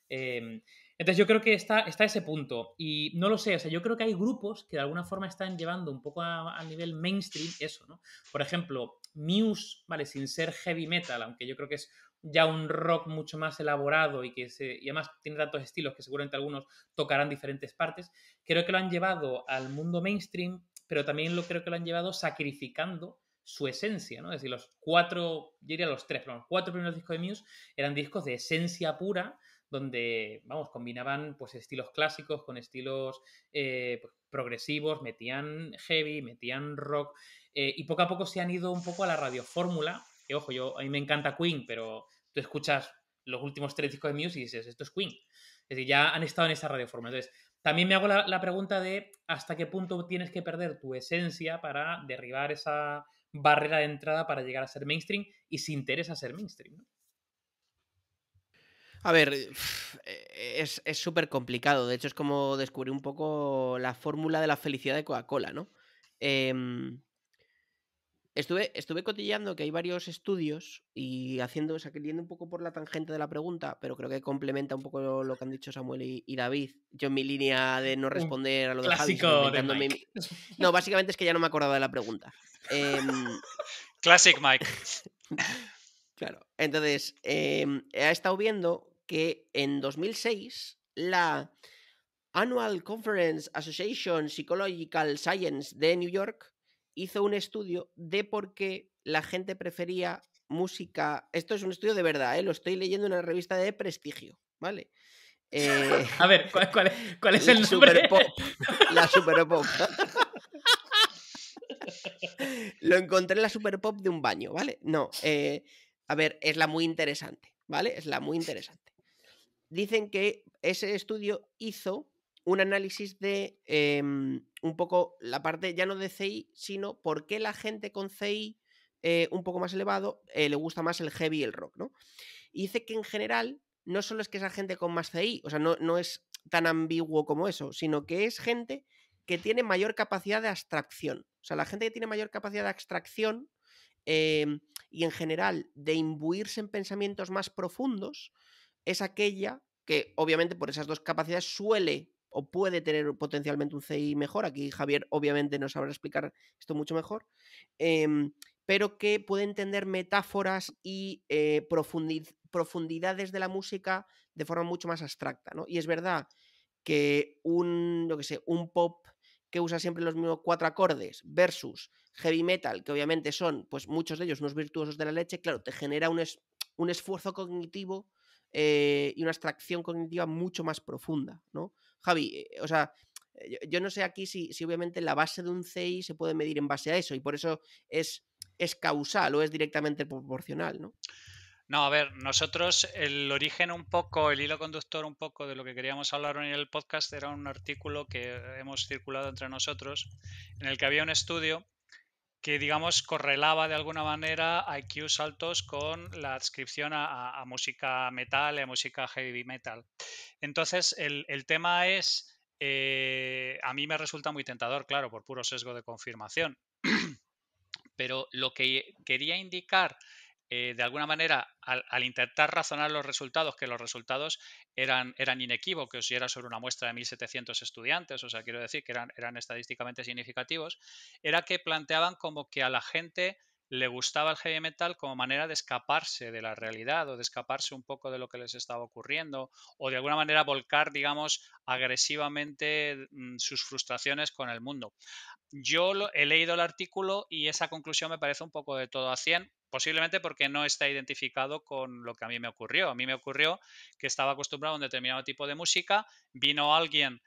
Em, entonces yo creo que está, ese punto. Y no lo sé, o sea, yo creo que hay grupos que de alguna forma están llevando un poco a, nivel mainstream eso, ¿no? Por ejemplo, Muse, ¿vale? Sin ser heavy metal, aunque yo creo que es ya un rock mucho más elaborado y que además tiene tantos estilos que seguramente algunos tocarán diferentes partes, creo que lo han llevado al mundo mainstream, pero también lo creo que lo han llevado sacrificando su esencia, ¿no? Es decir, los cuatro, yo diría los tres, pero los cuatro primeros discos de Muse eran discos de esencia pura, donde, vamos, combinaban pues estilos clásicos con estilos eh, pues, progresivos, metían heavy, metían rock, eh, y poco a poco se han ido un poco a la radiofórmula, que ojo, yo, a mí me encanta Queen, pero tú escuchas los últimos tres discos de Muse y dices, esto es Queen. Es decir, ya han estado en esa radiofórmula. Entonces, también me hago la, la pregunta de hasta qué punto tienes que perder tu esencia para derribar esa barrera de entrada para llegar a ser mainstream y si interesa ser mainstream. ¿no? A ver, eh, es súper complicado. De hecho, es como descubrir un poco la fórmula de la felicidad de Coca-Cola, ¿no? Em, estuve, estuve cotillando que hay varios estudios y haciendo, sacriendo un poco por la tangente de la pregunta, pero creo que complementa un poco lo, que han dicho Samuel y, David. Yo en mi línea de no responder a lo de Clásico No, básicamente es que ya no me he acordado de la pregunta. Eh... Classic Mike. Claro. Entonces, em, he estado viendo que en 2006 la Annual Conference Association Psychological Science de New York hizo un estudio de por qué la gente prefería música. Esto es un estudio de verdad, ¿eh? lo estoy leyendo en una revista de prestigio, ¿vale? Eh, A ver, ¿cuál, es el nombre? Super pop, la super pop. lo encontré en la super pop de un baño, ¿vale? No. Eh, a ver, es la muy interesante, ¿vale? Es la muy interesante. Dicen que ese estudio hizo un análisis de em, un poco la parte ya no de CI, sino por qué la gente con CI eh, un poco más elevado eh, le gusta más el heavy y el rock, ¿no? Y dice que en general no solo es que esa gente con más CI, o sea, no, no es tan ambiguo como eso, sino que es gente que tiene mayor capacidad de abstracción. O sea, la gente que tiene mayor capacidad de abstracción Em, y en general de imbuirse en pensamientos más profundos, es aquella que obviamente por esas dos capacidades suele o puede tener potencialmente un CI mejor. Aquí Javier obviamente nos sabrá explicar esto mucho mejor. Em, pero que puede entender metáforas y eh, profundidades de la música de forma mucho más abstracta. ¿no? Y es verdad que un, que sé, un pop que usa siempre los mismos cuatro acordes versus heavy metal, que obviamente son, pues muchos de ellos, unos virtuosos de la leche, claro, te genera un, es, un esfuerzo cognitivo eh, y una extracción cognitiva mucho más profunda, ¿no? Javi, eh, o sea, eh, yo, no sé aquí si, si obviamente la base de un CI se puede medir en base a eso y por eso es es causal o es directamente proporcional, ¿no? No, a ver, nosotros el origen un poco, el hilo conductor un poco de lo que queríamos hablar hoy en el podcast era un artículo que hemos circulado entre nosotros en el que había un estudio que, digamos, correlaba de alguna manera IQs altos con la adscripción a, música metal, a música heavy metal. Entonces, el, tema es, eh, a mí me resulta muy tentador, claro, por puro sesgo de confirmación, pero lo que quería indicar eh, de alguna manera, al, intentar razonar los resultados, que los resultados eran, eran inequívocos y era sobre una muestra de 1.700 estudiantes, o sea, quiero decir que eran, eran estadísticamente significativos, era que planteaban como que a la gente le gustaba el heavy metal como manera de escaparse de la realidad o de escaparse un poco de lo que les estaba ocurriendo o de alguna manera volcar, digamos, agresivamente mm, sus frustraciones con el mundo. Yo he leído el artículo y esa conclusión me parece un poco de todo a 100, posiblemente porque no está identificado con lo que a mí me ocurrió. A mí me ocurrió que estaba acostumbrado a un determinado tipo de música, vino alguien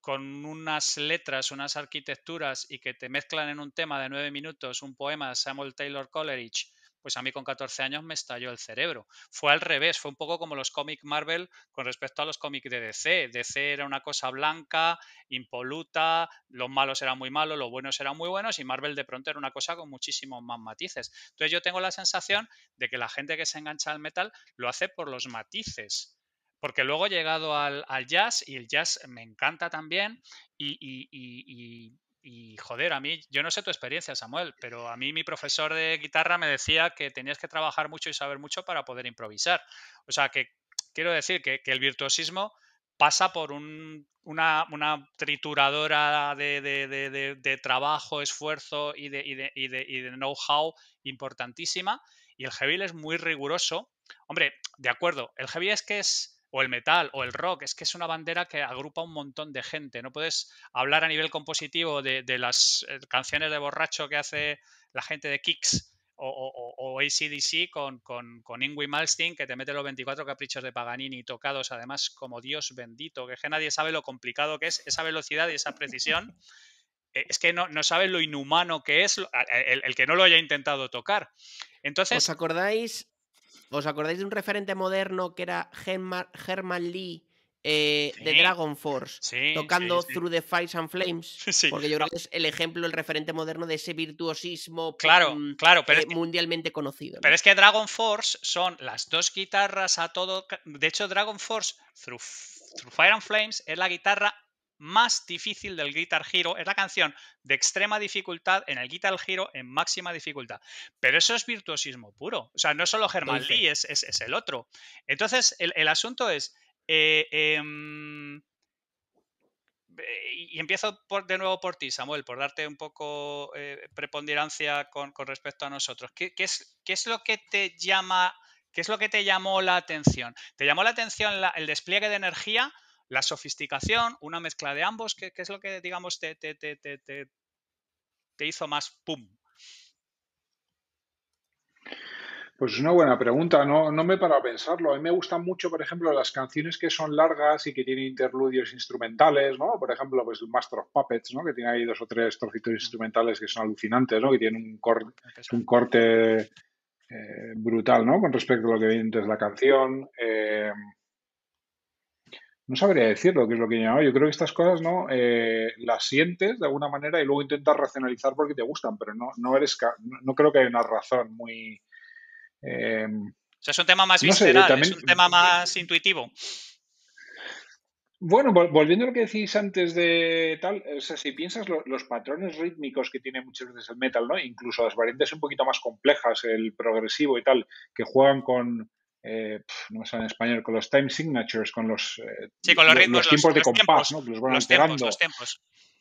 con unas letras, unas arquitecturas y que te mezclan en un tema de nueve minutos un poema de Samuel Taylor Coleridge, pues a mí con 14 años me estalló el cerebro. Fue al revés, fue un poco como los cómics Marvel con respecto a los cómics de DC. DC era una cosa blanca, impoluta, los malos eran muy malos, los buenos eran muy buenos y Marvel de pronto era una cosa con muchísimos más matices. Entonces yo tengo la sensación de que la gente que se engancha al metal lo hace por los matices porque luego he llegado al, jazz y el jazz me encanta también y, joder, a mí, yo no sé tu experiencia, Samuel, pero a mí mi profesor de guitarra me decía que tenías que trabajar mucho y saber mucho para poder improvisar. O sea, que quiero decir que, el virtuosismo pasa por una, trituradora de, trabajo, esfuerzo y de, de, know-how importantísima. Y el heavy es muy riguroso. Hombre, de acuerdo, el heavy es que es o el metal o el rock, es que es una bandera que agrupa un montón de gente. No puedes hablar a nivel compositivo de, las eh, canciones de borracho que hace la gente de Kicks o, o, ACDC con, con, con Ingui Malstein, que te mete los 24 caprichos de Paganini tocados, además, como Dios bendito, que, que nadie sabe lo complicado que es esa velocidad y esa precisión. Eh, es que no, no sabe lo inhumano que es el, el, que no lo haya intentado tocar. Entonces. ¿Os acordáis ¿Os acordáis de un referente moderno que era Herman, Lee? Eh, de Dragon Force tocando Through the Fires and Flames. Porque yo creo que es el ejemplo, el referente moderno de ese virtuosismo claro, mm, claro, pero eh, mundialmente conocido. Pero es que Dragon Force son las dos guitarras a todo. De hecho, Dragon Force Through, through Fire and Flames es la guitarra más difícil del Guitar Hero. Es la canción de extrema dificultad en el Guitar Hero en máxima dificultad. Pero eso es virtuosismo puro. O sea, no es solo Germán Lee, es, el otro. Entonces, el, asunto es. Eh, em, y empiezo por, de nuevo por ti, Samuel, por darte un poco eh, preponderancia con, respecto a nosotros. ¿Qué, qué, es, lo que te llama, qué es lo que te llamó la atención? ¿Te llamó la atención el despliegue de energía? la sofisticación, una mezcla de ambos, ¿qué es lo que, digamos, te, te, te, te hizo más pum? Pues es una buena pregunta, no, no me a pensarlo. A mí me gustan mucho, por ejemplo, las canciones que son largas y que tienen interludios instrumentales, ¿no? Por ejemplo, pues Master of Puppets, ¿no? Que tiene ahí dos o tres trocitos instrumentales que son alucinantes, ¿no? Que tienen un, un corte eh, brutal, ¿no? Con respecto a lo que viene desde la canción. Eh, no sabría decirlo, que es lo que llamaba. Yo creo que estas cosas no eh, las sientes de alguna manera y luego intentas racionalizar porque te gustan, pero no, eres no, creo que haya una razón muy. Em, o sea, es un tema más visceral, es un tema más intuitivo. Bueno, volviendo a lo que decís antes de tal, o sea, si piensas los patrones rítmicos que tiene muchas veces el metal, ¿no? Incluso las variantes un poquito más complejas, el progresivo y tal, que juegan con, eh, no me en español, con los time signatures, con los, eh, tiempos de compás, los van alterando.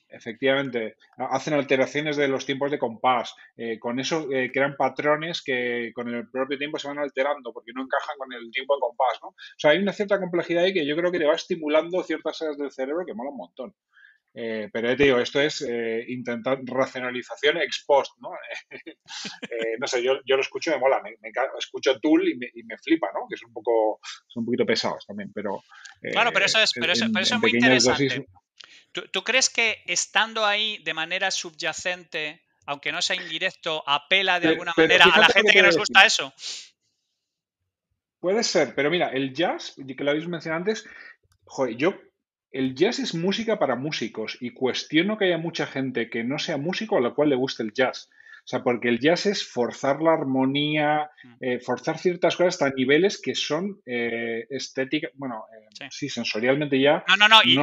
Efectivamente, hacen alteraciones de los tiempos de compás. Eh, con eso crean patrones que con el propio tiempo se van alterando porque no encajan con el tiempo de compás. ¿no? O sea, hay una cierta complejidad ahí que yo creo que le va estimulando ciertas áreas del cerebro que mola un montón. Eh, pero te digo, esto es eh, intentar racionalización ex post, ¿no? Eh, no sé, yo, lo escucho y me mola, escucho Tool y me, flipa, ¿no? Que es un poco, son un poquito pesados también, pero... claro, pero eso es, muy interesante. ¿Tú, crees que estando ahí de manera subyacente, aunque no sea indirecto, apela de alguna manera a la gente que nos gusta eso? Puede ser, pero mira, el jazz, que lo habéis mencionado antes, joder, yo el jazz es música para músicos y cuestiono que haya mucha gente que no sea músico a la cual le guste el jazz. O sea, porque el jazz es forzar la armonía, mm. eh, forzar ciertas cosas hasta niveles que son eh, estéticas, bueno, eh, sí. sensorialmente ya. No, no, no, y,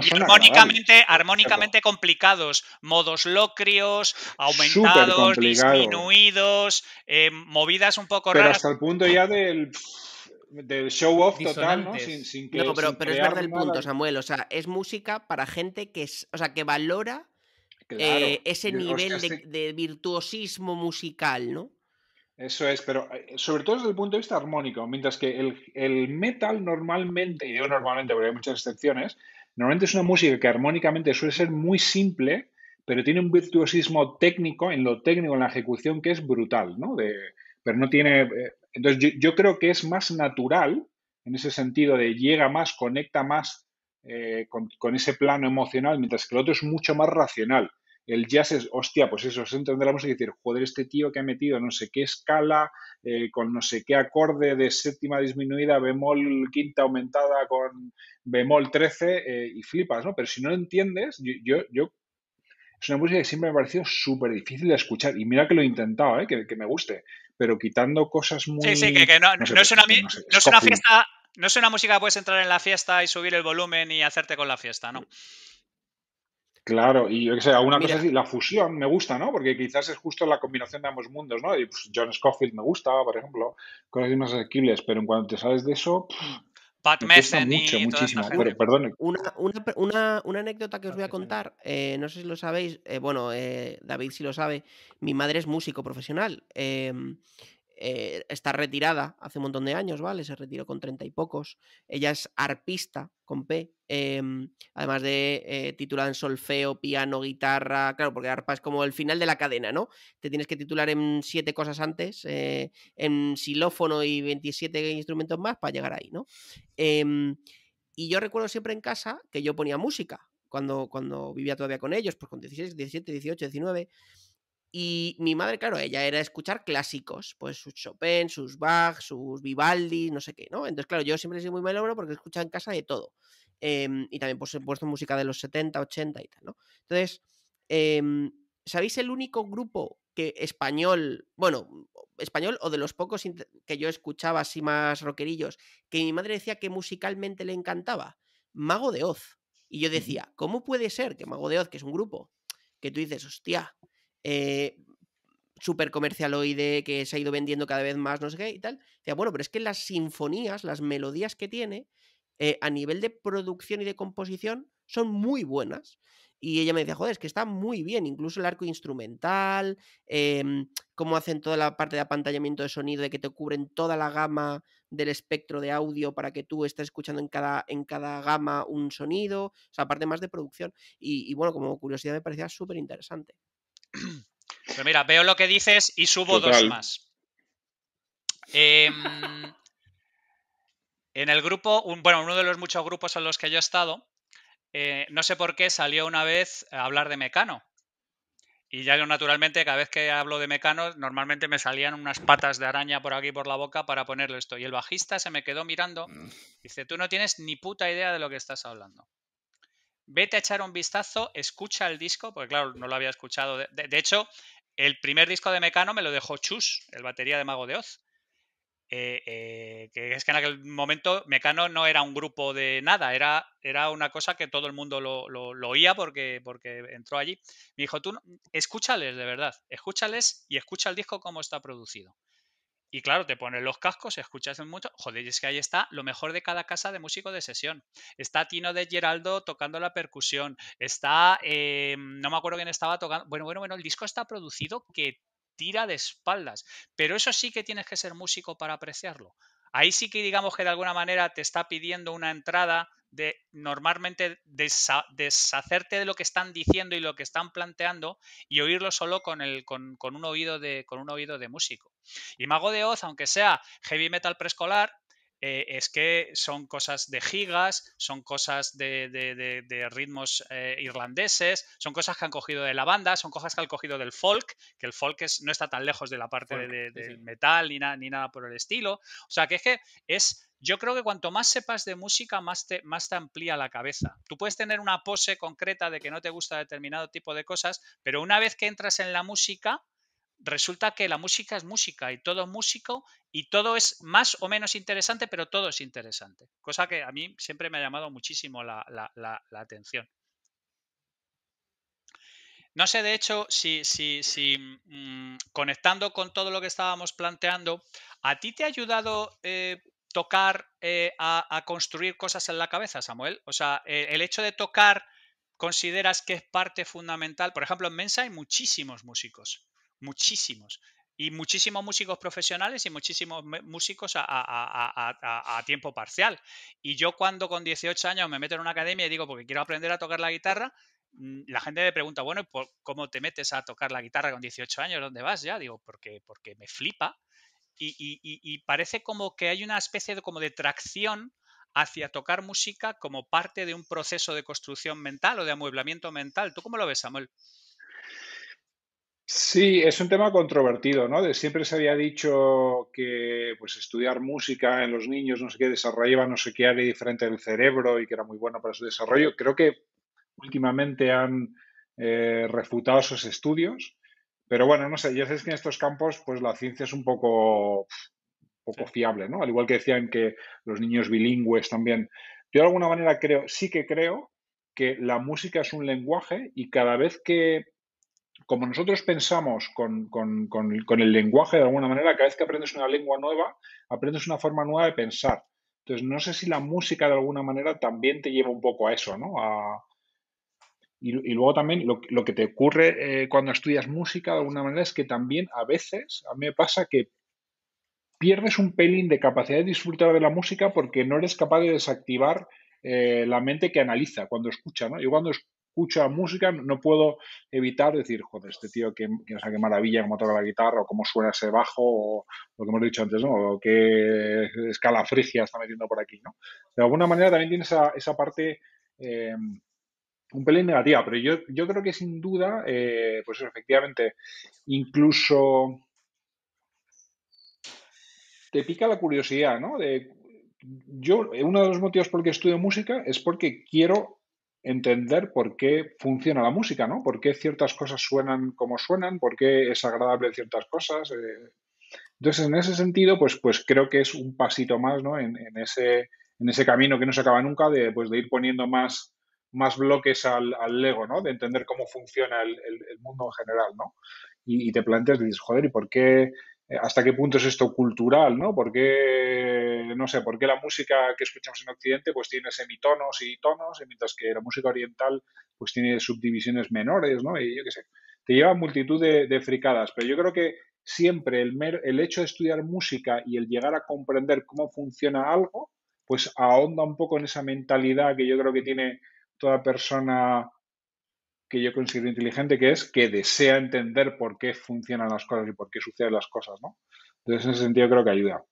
armónicamente, complicados, modos locrios, aumentados, disminuidos, eh, movidas un poco raras. Pero hasta el punto ya del. Del show off total, ¿no? Sin, que, no, pero, pero es verdad el punto, Samuel. O sea, es música para gente que, es, o sea, que valora eh, ese nivel de, virtuosismo musical, ¿no? Eso es, pero eh, sobre todo desde el punto de vista armónico, mientras que el, metal normalmente, y digo normalmente porque hay muchas excepciones, normalmente es una música que armónicamente suele ser muy simple, pero tiene un virtuosismo técnico, en lo técnico, en la ejecución, que es brutal, ¿no? De, pero no tiene eh, entonces yo, creo que es más natural, en ese sentido de llega más, conecta más eh, con, ese plano emocional, mientras que el otro es mucho más racional. El jazz es, hostia, pues eso, es entender la música y decir, joder, este tío que ha metido no sé qué escala, eh, con no sé qué acorde de séptima disminuida, bemol quinta aumentada con bemol 13 eh, y flipas, ¿no? Pero si no lo entiendes, yo, yo, es una música que siempre me ha parecido súper difícil de escuchar. Y mira que lo he intentado, ¿eh? que, me guste pero quitando cosas muy... Sí, sí, que, no, es una, fiesta, no es una música puedes entrar en la fiesta y subir el volumen y hacerte con la fiesta, ¿no? Claro, y yo que sé, alguna cosa así, la fusión me gusta, ¿no? Porque quizás es justo la combinación de ambos mundos, ¿no? Y pues, John Scofield me gusta, por ejemplo, cosas más asequibles, pero en cuanto te sales de eso, Pat Una, anécdota que os voy a contar, eh, no sé si lo sabéis, eh, bueno, eh, David si lo sabe, mi madre es músico profesional. Em, eh, está retirada hace un montón de años, ¿vale? Se retiró con treinta y pocos. Ella es arpista con P, em, además de eh, titular en solfeo, piano, guitarra, claro, porque arpa es como el final de la cadena, ¿no? Te tienes que titular en siete cosas antes, eh, en xilófono y 27 instrumentos más para llegar ahí, ¿no? Em, y yo recuerdo siempre en casa que yo ponía música cuando, cuando vivía todavía con ellos, pues con 16, 17, 18, 19. Y mi madre, claro, ella era escuchar clásicos, pues sus Chopin, sus Bach, sus Vivaldi, no sé qué, ¿no? Entonces, claro, yo siempre he sido muy melómano porque escucha en casa de todo. Em, y también, por pues, supuesto, música de los 70, 80 y tal, ¿no? Entonces, em, ¿sabéis el único grupo que español, bueno, mm, español o de los pocos que yo escuchaba así más rockerillos, que mi madre decía que musicalmente le encantaba? Mago de Oz. Y yo decía, ¿cómo puede ser que Mago de Oz, que es un grupo que tú dices, hostia, eh, super comercialoide que se ha ido vendiendo cada vez más, no sé qué y tal. Decía, bueno, pero es que las sinfonías, las melodías que tiene, eh, a nivel de producción y de composición, son muy buenas. Y ella me decía, joder, es que está muy bien, incluso el arco instrumental, em, cómo hacen toda la parte de apantallamiento de sonido, de que te cubren toda la gama del espectro de audio para que tú estés escuchando en cada, en cada gama un sonido, o sea, aparte más de producción. Y, y bueno, como curiosidad me parecía súper interesante. Pero mira, veo lo que dices y subo dos más. Em, en el grupo, bueno, uno de los muchos grupos en los que yo he estado, eh, no sé por qué salió una vez a hablar de Mecano. Y ya yo naturalmente, cada vez que hablo de Mecano, normalmente me salían unas patas de araña por aquí por la boca para ponerle esto. Y el bajista se me quedó mirando. Mm. Dice, tú no tienes ni puta idea de lo que estás hablando vete a echar un vistazo, escucha el disco, porque claro, no lo había escuchado. De, hecho, el primer disco de Mecano me lo dejó Chus, el batería de Mago de Oz. Eh, eh, que es que en aquel momento Mecano no era un grupo de nada, era, era una cosa que todo el mundo lo, oía porque, porque entró allí. Me dijo, tú escúchales de verdad, escúchales y escucha el disco cómo está producido. Y claro, te pones los cascos, escuchas mucho. Joder, es que ahí está lo mejor de cada casa de músico de sesión. Está Tino de Geraldo tocando la percusión. Está. Eh, no me acuerdo quién estaba tocando. Bueno, bueno, bueno, el disco está producido que tira de espaldas. Pero eso sí que tienes que ser músico para apreciarlo. Ahí sí que digamos que de alguna manera te está pidiendo una entrada de normalmente deshacerte de lo que están diciendo y lo que están planteando y oírlo solo con, el, con, un, oído de, con un oído de músico. Y Mago de Oz, aunque sea heavy metal preescolar, eh, es que son cosas de gigas, son cosas de, ritmos eh, irlandeses, son cosas que han cogido de la banda, son cosas que han cogido del folk, que el folk es, no está tan lejos de la parte del metal ni, ni nada por el estilo. O sea, que es que es yo creo que cuanto más sepas de música, más te, más te amplía la cabeza. Tú puedes tener una pose concreta de que no te gusta determinado tipo de cosas, pero una vez que entras en la música, resulta que la música es música y todo es músico y todo es más o menos interesante, pero todo es interesante. Cosa que a mí siempre me ha llamado muchísimo la, atención. No sé, de hecho, si, si, si mm, conectando con todo lo que estábamos planteando, ¿a ti te ha ayudado eh, tocar eh, a, construir cosas en la cabeza, Samuel? O sea, eh, el hecho de tocar, ¿consideras que es parte fundamental? Por ejemplo, en Mensa hay muchísimos músicos muchísimos. Y muchísimos músicos profesionales y muchísimos músicos a, tiempo parcial. Y yo cuando con 18 años me meto en una academia y digo, porque quiero aprender a tocar la guitarra, mm, la gente me pregunta, bueno, ¿cómo te metes a tocar la guitarra con 18 años? ¿Dónde vas ya? Digo, porque, porque me flipa. Y, parece como que hay una especie de, como de tracción hacia tocar música como parte de un proceso de construcción mental o de amueblamiento mental. ¿Tú cómo lo ves, Samuel? Sí, es un tema controvertido, ¿no? De siempre se había dicho que pues estudiar música en los niños no sé qué desarrollaba no sé qué área diferente del cerebro y que era muy bueno para su desarrollo. Creo que últimamente han eh, refutado esos estudios, pero bueno, no sé, ya sabes que en estos campos pues la ciencia es un poco poco fiable, ¿no? Al igual que decían que los niños bilingües también. Yo de alguna manera creo, sí que creo que la música es un lenguaje y cada vez que como nosotros pensamos con, con, con, el lenguaje de alguna manera, cada vez que aprendes una lengua nueva, aprendes una forma nueva de pensar. Entonces, no sé si la música de alguna manera también te lleva un poco a eso, ¿no? A, y, luego también lo, que te ocurre eh, cuando estudias música de alguna manera es que también a veces, a mí me pasa que pierdes un pelín de capacidad de disfrutar de la música porque no eres capaz de desactivar eh, la mente que analiza cuando escucha, ¿no? Yo cuando escucho música, no puedo evitar decir, joder, este tío, que, que, qué maravilla cómo toca la guitarra, o cómo suena ese bajo, o lo que hemos dicho antes, ¿no? O qué escala frigia está metiendo por aquí, ¿no? De alguna manera también tiene esa, parte... Eh, un pelín negativa, pero yo, creo que sin duda, eh, pues efectivamente, incluso te pica la curiosidad, ¿no? De, yo, uno de los motivos por el que estudio música es porque quiero entender por qué funciona la música, ¿no? Por qué ciertas cosas suenan como suenan, por qué es agradable ciertas cosas. Eh. Entonces, en ese sentido, pues, pues creo que es un pasito más, ¿no? En, ese, en ese camino que no se acaba nunca de, pues, de ir poniendo más, más bloques al, al Lego, ¿no? De entender cómo funciona el, mundo en general, ¿no? Y, y te planteas, dices, joder, ¿y por qué eh, hasta qué punto es esto cultural, ¿no? ¿Por qué, no sé, por qué la música que escuchamos en Occidente pues tiene semitonos y tonos, mientras que la música oriental pues tiene subdivisiones menores, ¿no? Y yo qué sé, te lleva multitud de, fricadas, pero yo creo que siempre el, el hecho de estudiar música y el llegar a comprender cómo funciona algo, pues ahonda un poco en esa mentalidad que yo creo que tiene toda persona que yo considero inteligente, que es que desea entender por qué funcionan las cosas y por qué suceden las cosas, ¿no? Entonces, en ese sentido, creo que ayuda.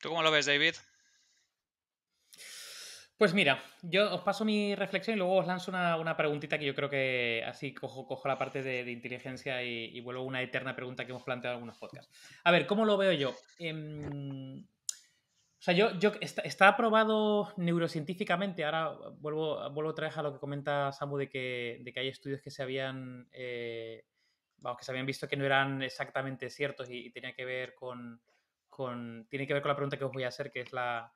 ¿Tú cómo lo ves, David? Pues mira, yo os paso mi reflexión y luego os lanzo una, preguntita que yo creo que así cojo, cojo la parte de, inteligencia y, vuelvo a una eterna pregunta que hemos planteado en algunos podcasts. A ver, ¿cómo lo veo yo? Em, o sea, yo, yo está, está, aprobado neurocientíficamente. Ahora vuelvo, vuelvo otra vez a lo que comenta Samu de que, de que hay estudios que se habían. Eh, que se habían visto que no eran exactamente ciertos y, tenía que ver con, con, Tiene que ver con la pregunta que os voy a hacer, que es la,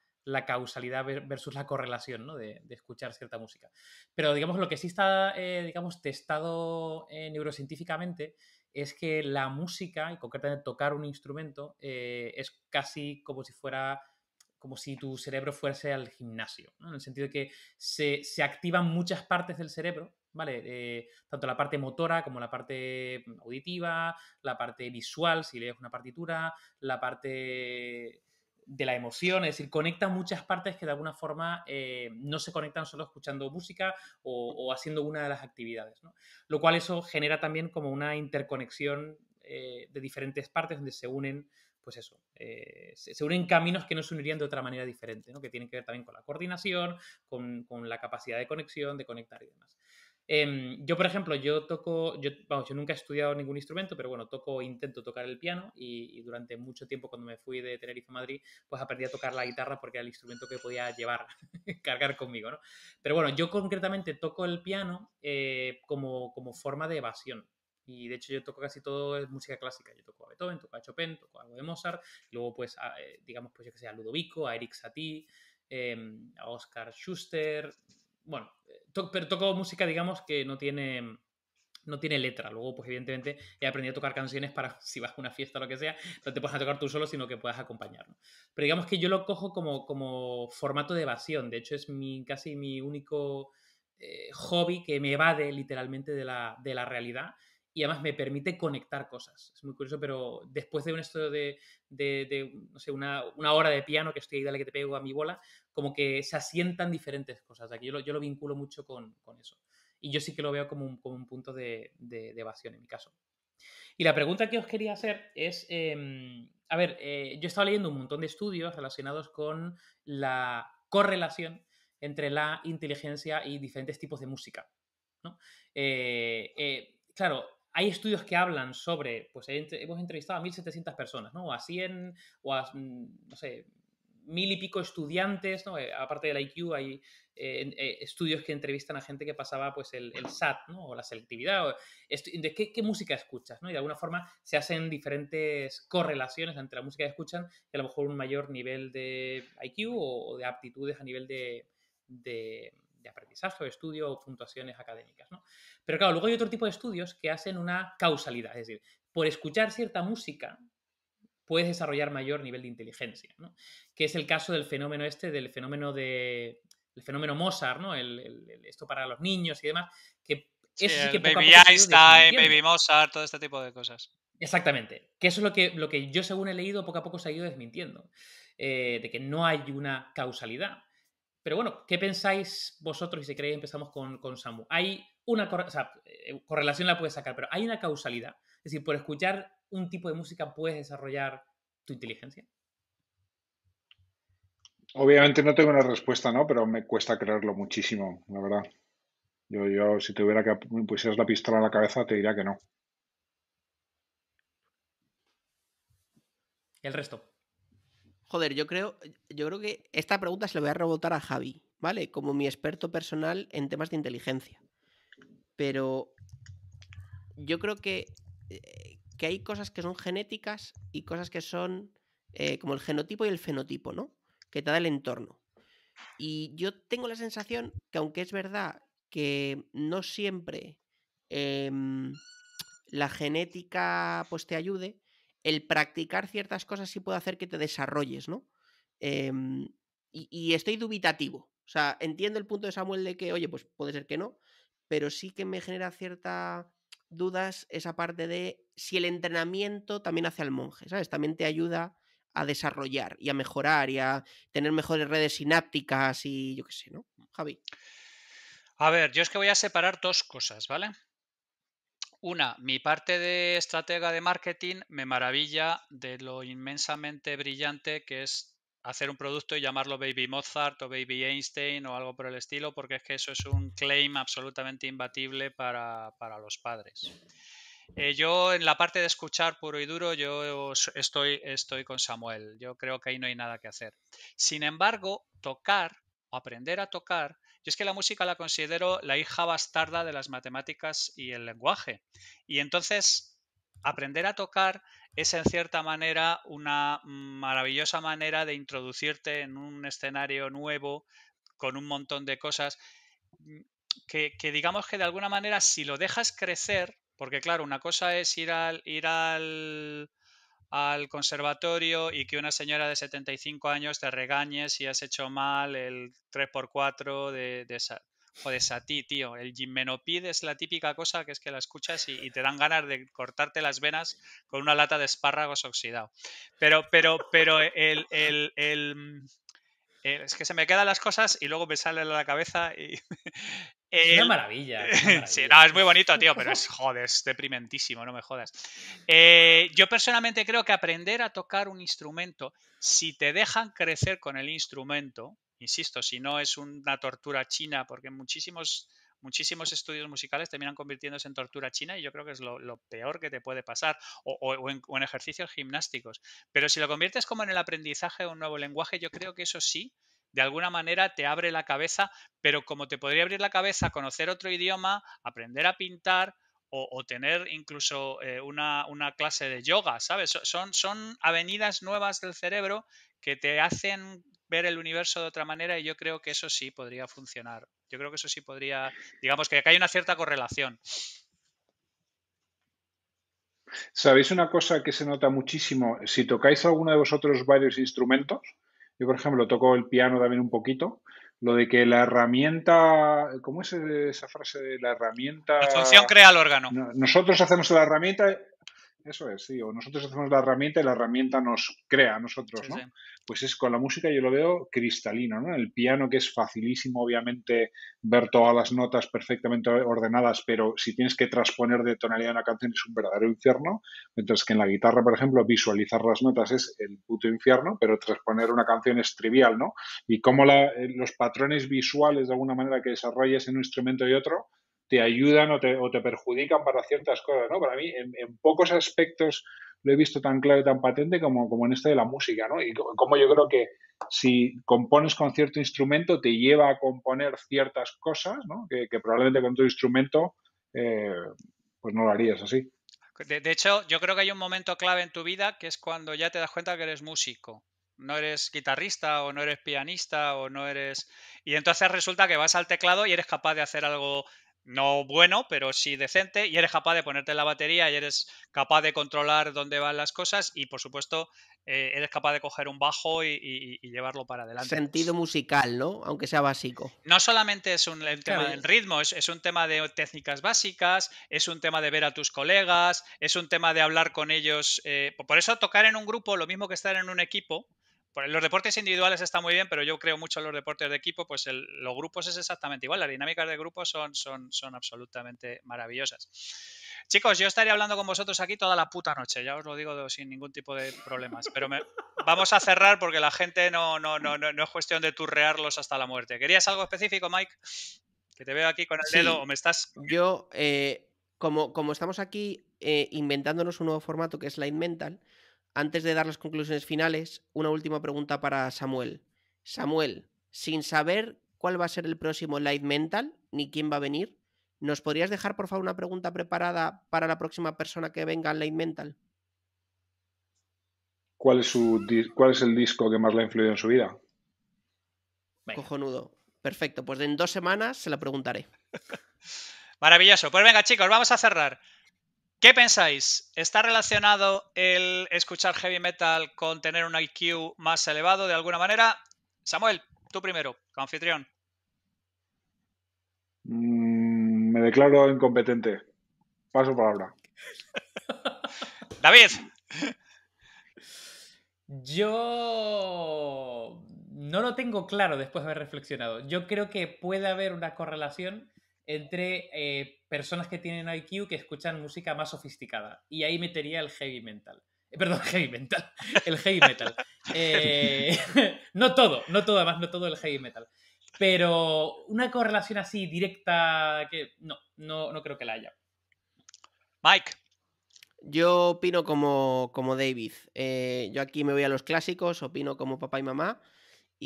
causalidad versus la correlación, ¿no? De, escuchar cierta música. Pero digamos, lo que sí está, eh, digamos, testado eh, neurocientíficamente es que la música, y concretamente tocar un instrumento, es casi como si fuera como si tu cerebro fuese al gimnasio, en el sentido de que se, activan muchas partes del cerebro, ¿vale? Eh, tanto la parte motora como la parte mm, auditiva, la parte visual, si lees una partitura, la parte de la emoción, es decir, conecta muchas partes que de alguna forma eh, no se conectan solo escuchando música o, haciendo una de las actividades, Lo cual eso genera también como una interconexión eh, de diferentes partes donde se unen pues eso, eh, se, unen caminos que no se unirían de otra manera diferente, ¿no? que tienen que ver también con la coordinación, con, la capacidad de conexión, de conectar y demás. Em, yo, por ejemplo, yo toco, yo, vamos, yo nunca he estudiado ningún instrumento, pero bueno, toco, intento tocar el piano y, durante mucho tiempo cuando me fui de Tenerife a Madrid, pues aprendí a tocar la guitarra porque era el instrumento que podía llevar, cargar conmigo, Pero bueno, yo concretamente toco el piano eh, como forma de evasión. Y de hecho yo toco casi todo es música clásica. Yo toco a Beethoven, toco a Chopin, toco algo de Mozart. Luego pues, ah, eh, digamos, pues yo que sé, a Ludovico, a Eric Satie, em, a Oscar Schuster. Bueno, eh, pero toco música, digamos, que no tiene mm, no tiene letra. Luego, pues evidentemente he aprendido a tocar canciones para si vas a una fiesta o lo que sea, no te puedas tocar tú solo, sino que puedas acompañarlo Pero digamos que yo lo cojo como, como formato de evasión. De hecho, es mi, casi mi único eh, hobby que me evade literalmente de la, de la realidad y además me permite conectar cosas. Es muy curioso, pero después de un estudio de, no sé, una, hora de piano que estoy ahí, dale que te pego a mi bola, como que se asientan diferentes cosas. Aquí yo lo, vinculo mucho con, eso. Y yo sí que lo veo como un, punto de, evasión en mi caso. Y la pregunta que os quería hacer es, em, a ver, eh, yo he estado leyendo un montón de estudios relacionados con la correlación entre la inteligencia y diferentes tipos de música. ¿no? Eh, eh, claro, hay estudios que hablan sobre, pues hemos entrevistado a 1.700 personas, ¿no? O a 100, o a, mm, no sé, mil y pico estudiantes, ¿no? Eh, aparte del IQ, hay eh, eh, estudios que entrevistan a gente que pasaba, pues, el, SAT, ¿no? O la selectividad, de qué, música escuchas, ¿no? Y de alguna forma se hacen diferentes correlaciones entre la música que escuchan y a lo mejor un mayor nivel de IQ o, o de aptitudes a nivel de, de de aprendizaje o estudio o puntuaciones académicas. Pero claro, luego hay otro tipo de estudios que hacen una causalidad, es decir, por escuchar cierta música puedes desarrollar mayor nivel de inteligencia, que es el caso del fenómeno este, del fenómeno de el fenómeno Mozart, ¿no? esto para los niños y demás, que sí, que Baby poco Baby Mozart, todo este tipo de cosas. Exactamente, que eso es lo que, lo que yo según he leído poco a poco se ha ido desmintiendo, eh, de que no hay una causalidad. Pero bueno, ¿qué pensáis vosotros? Y si queréis empezamos con, Samu. Hay una o sea, eh, correlación la puedes sacar, pero hay una causalidad. Es decir, por escuchar un tipo de música puedes desarrollar tu inteligencia. Obviamente no tengo una respuesta, ¿no? Pero me cuesta creerlo muchísimo, la verdad. Yo, yo si tuviera que pusieras la pistola en la cabeza, te diría que no. El resto. Joder, yo creo, yo creo que esta pregunta se la voy a rebotar a Javi, ¿vale? Como mi experto personal en temas de inteligencia. Pero yo creo que, eh, que hay cosas que son genéticas y cosas que son eh, como el genotipo y el fenotipo, ¿no? Que te da el entorno. Y yo tengo la sensación que aunque es verdad que no siempre em, la genética pues te ayude, el practicar ciertas cosas sí puede hacer que te desarrolles, ¿no? Em, y, estoy dubitativo. O sea, entiendo el punto de Samuel de que, oye, pues puede ser que no, pero sí que me genera cierta dudas esa parte de si el entrenamiento también hace al monje, ¿sabes? También te ayuda a desarrollar y a mejorar y a tener mejores redes sinápticas y yo qué sé, ¿no? Javi. A ver, yo es que voy a separar dos cosas, ¿vale? Una, mi parte de estratega de marketing me maravilla de lo inmensamente brillante que es hacer un producto y llamarlo Baby Mozart o Baby Einstein o algo por el estilo, porque es que eso es un claim absolutamente imbatible para, los padres. Eh, yo en la parte de escuchar puro y duro, yo estoy, estoy con Samuel. Yo creo que ahí no hay nada que hacer. Sin embargo, tocar, o aprender a tocar, y es que la música la considero la hija bastarda de las matemáticas y el lenguaje. Y entonces, aprender a tocar es en cierta manera una maravillosa manera de introducirte en un escenario nuevo con un montón de cosas mm, que, que digamos que de alguna manera si lo dejas crecer, porque claro, una cosa es ir al, ir al al conservatorio y que una señora de 75 años te regañe si has hecho mal el 3x4 de, de esa. Sati, tío, el Gimenopid es la típica cosa que es que la escuchas y, te dan ganas de cortarte las venas con una lata de espárragos oxidado. Pero, pero, pero el, el, el es que se me quedan las cosas y luego me sale a la cabeza y es Una eh, maravilla. es muy bonito, tío, pero es, joder, es deprimentísimo, no me jodas. Eh, yo personalmente creo que aprender a tocar un instrumento, si te dejan crecer con el instrumento, insisto, si no es una tortura china, porque muchísimos, muchísimos estudios musicales terminan convirtiéndose en tortura china y yo creo que es lo, peor que te puede pasar, o, o en ejercicios gimnásticos. Pero si lo conviertes como en el aprendizaje de un nuevo lenguaje, yo creo que eso sí de alguna manera te abre la cabeza, pero como te podría abrir la cabeza conocer otro idioma, aprender a pintar o, tener incluso eh, una, clase de yoga, ¿sabes? Son, son avenidas nuevas del cerebro que te hacen ver el universo de otra manera y yo creo que eso sí podría funcionar. Yo creo que eso sí podría, digamos que hay una cierta correlación. ¿Sabéis una cosa que se nota muchísimo? Si tocáis alguno de vosotros varios instrumentos, yo, por ejemplo, toco el piano también un poquito. Lo de que la herramienta, ¿cómo es esa frase de la herramienta? La función crea el órgano. Nosotros hacemos la herramienta eso es, sí. O nosotros hacemos la herramienta y la herramienta nos crea a nosotros, ¿no? Pues es con la música yo lo veo cristalino, ¿no? El piano que es facilísimo, obviamente, ver todas las notas perfectamente ordenadas, pero si tienes que transponer de tonalidad una canción es un verdadero infierno, mientras que en la guitarra, por ejemplo, visualizar las notas es el puto infierno, pero transponer una canción es trivial, ¿no? Y cómo eh, los patrones visuales de alguna manera que desarrollas en un instrumento y otro te ayudan o te, perjudican para ciertas cosas, ¿no? Para mí, en, pocos aspectos lo he visto tan claro y tan patente como, como en este de la música, ¿no? Y como yo creo que si compones con cierto instrumento te lleva a componer ciertas cosas, ¿no? Que, probablemente con tu instrumento eh, pues no lo harías así. de, hecho, yo creo que hay un momento clave en tu vida que es cuando ya te das cuenta que eres músico. No eres guitarrista o no eres pianista o no eres... Y entonces resulta que vas al teclado y eres capaz de hacer algo no bueno, pero sí decente, y eres capaz de ponerte la batería, y eres capaz de controlar dónde van las cosas, y por supuesto, eh, eres capaz de coger un bajo y, llevarlo para adelante. Sentido musical, ¿no? Aunque sea básico. No solamente es un tema del ritmo, es, un tema de técnicas básicas, es un tema de ver a tus colegas, es un tema de hablar con ellos. Eh, por eso tocar en un grupo, lo mismo que estar en un equipo, los deportes individuales está muy bien, pero yo creo mucho en los deportes de equipo, pues los grupos es exactamente igual, las dinámicas de grupos son, son, son absolutamente maravillosas. Chicos, yo estaría hablando con vosotros aquí toda la puta noche, ya os lo digo sin ningún tipo de problemas, pero vamos a cerrar porque la gente no, no, no, no, es cuestión de turrearlos hasta la muerte. ¿Querías algo específico, Mike? Que te veo aquí con el dedo o me estás... Yo, eh, como, como estamos aquí eh, inventándonos un nuevo formato que es la Mental... Antes de dar las conclusiones finales, una última pregunta para Samuel. Samuel, sin saber cuál va a ser el próximo Light Mental ni quién va a venir, ¿nos podrías dejar por favor una pregunta preparada para la próxima persona que venga al Light Mental? ¿Cuál es, su, ¿Cuál es el disco que más le ha influido en su vida? Cojonudo. Perfecto, pues en dos semanas se la preguntaré. Maravilloso. Pues venga, chicos, vamos a cerrar. ¿Qué pensáis? ¿Está relacionado el escuchar heavy metal con tener un IQ más elevado de alguna manera? Samuel, tú primero, anfitrión. Mm, me declaro incompetente. Paso palabra. David. Yo no lo tengo claro después de haber reflexionado. Yo creo que puede haber una correlación entre eh, personas que tienen IQ que escuchan música más sofisticada. Y ahí metería el heavy metal. Eh, perdón, heavy metal. El heavy metal. Eh, no todo, no todo, además, no todo el heavy metal. Pero una correlación así directa que no, no, creo que la haya. Mike. Yo opino como David. yo aquí me voy a los clásicos, opino como papá y mamá.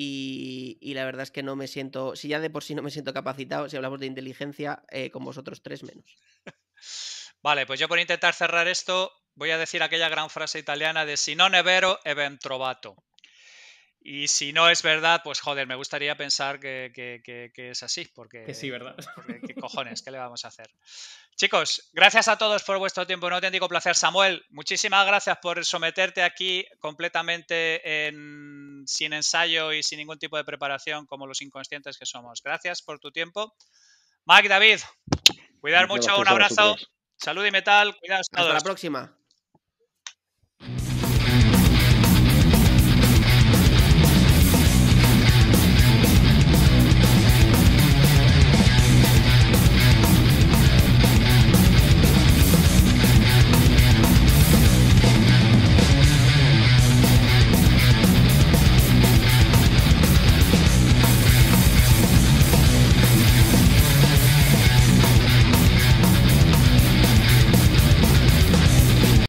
Y, la verdad es que no me siento, si ya de por sí no me siento capacitado, si hablamos de inteligencia, eh, con vosotros tres menos. Vale, pues yo por intentar cerrar esto, voy a decir aquella gran frase italiana de si no nevero, evento trovato. Y si no es verdad, pues joder, me gustaría pensar que, es así, porque... sí, ¿verdad? ¿Qué cojones? ¿Qué le vamos a hacer? Chicos, gracias a todos por vuestro tiempo, un auténtico placer. Samuel, muchísimas gracias por someterte aquí completamente sin ensayo y sin ningún tipo de preparación como los inconscientes que somos. Gracias por tu tiempo. Mike, David, cuidar mucho, un abrazo. Salud y metal, cuidados todos. Hasta la próxima.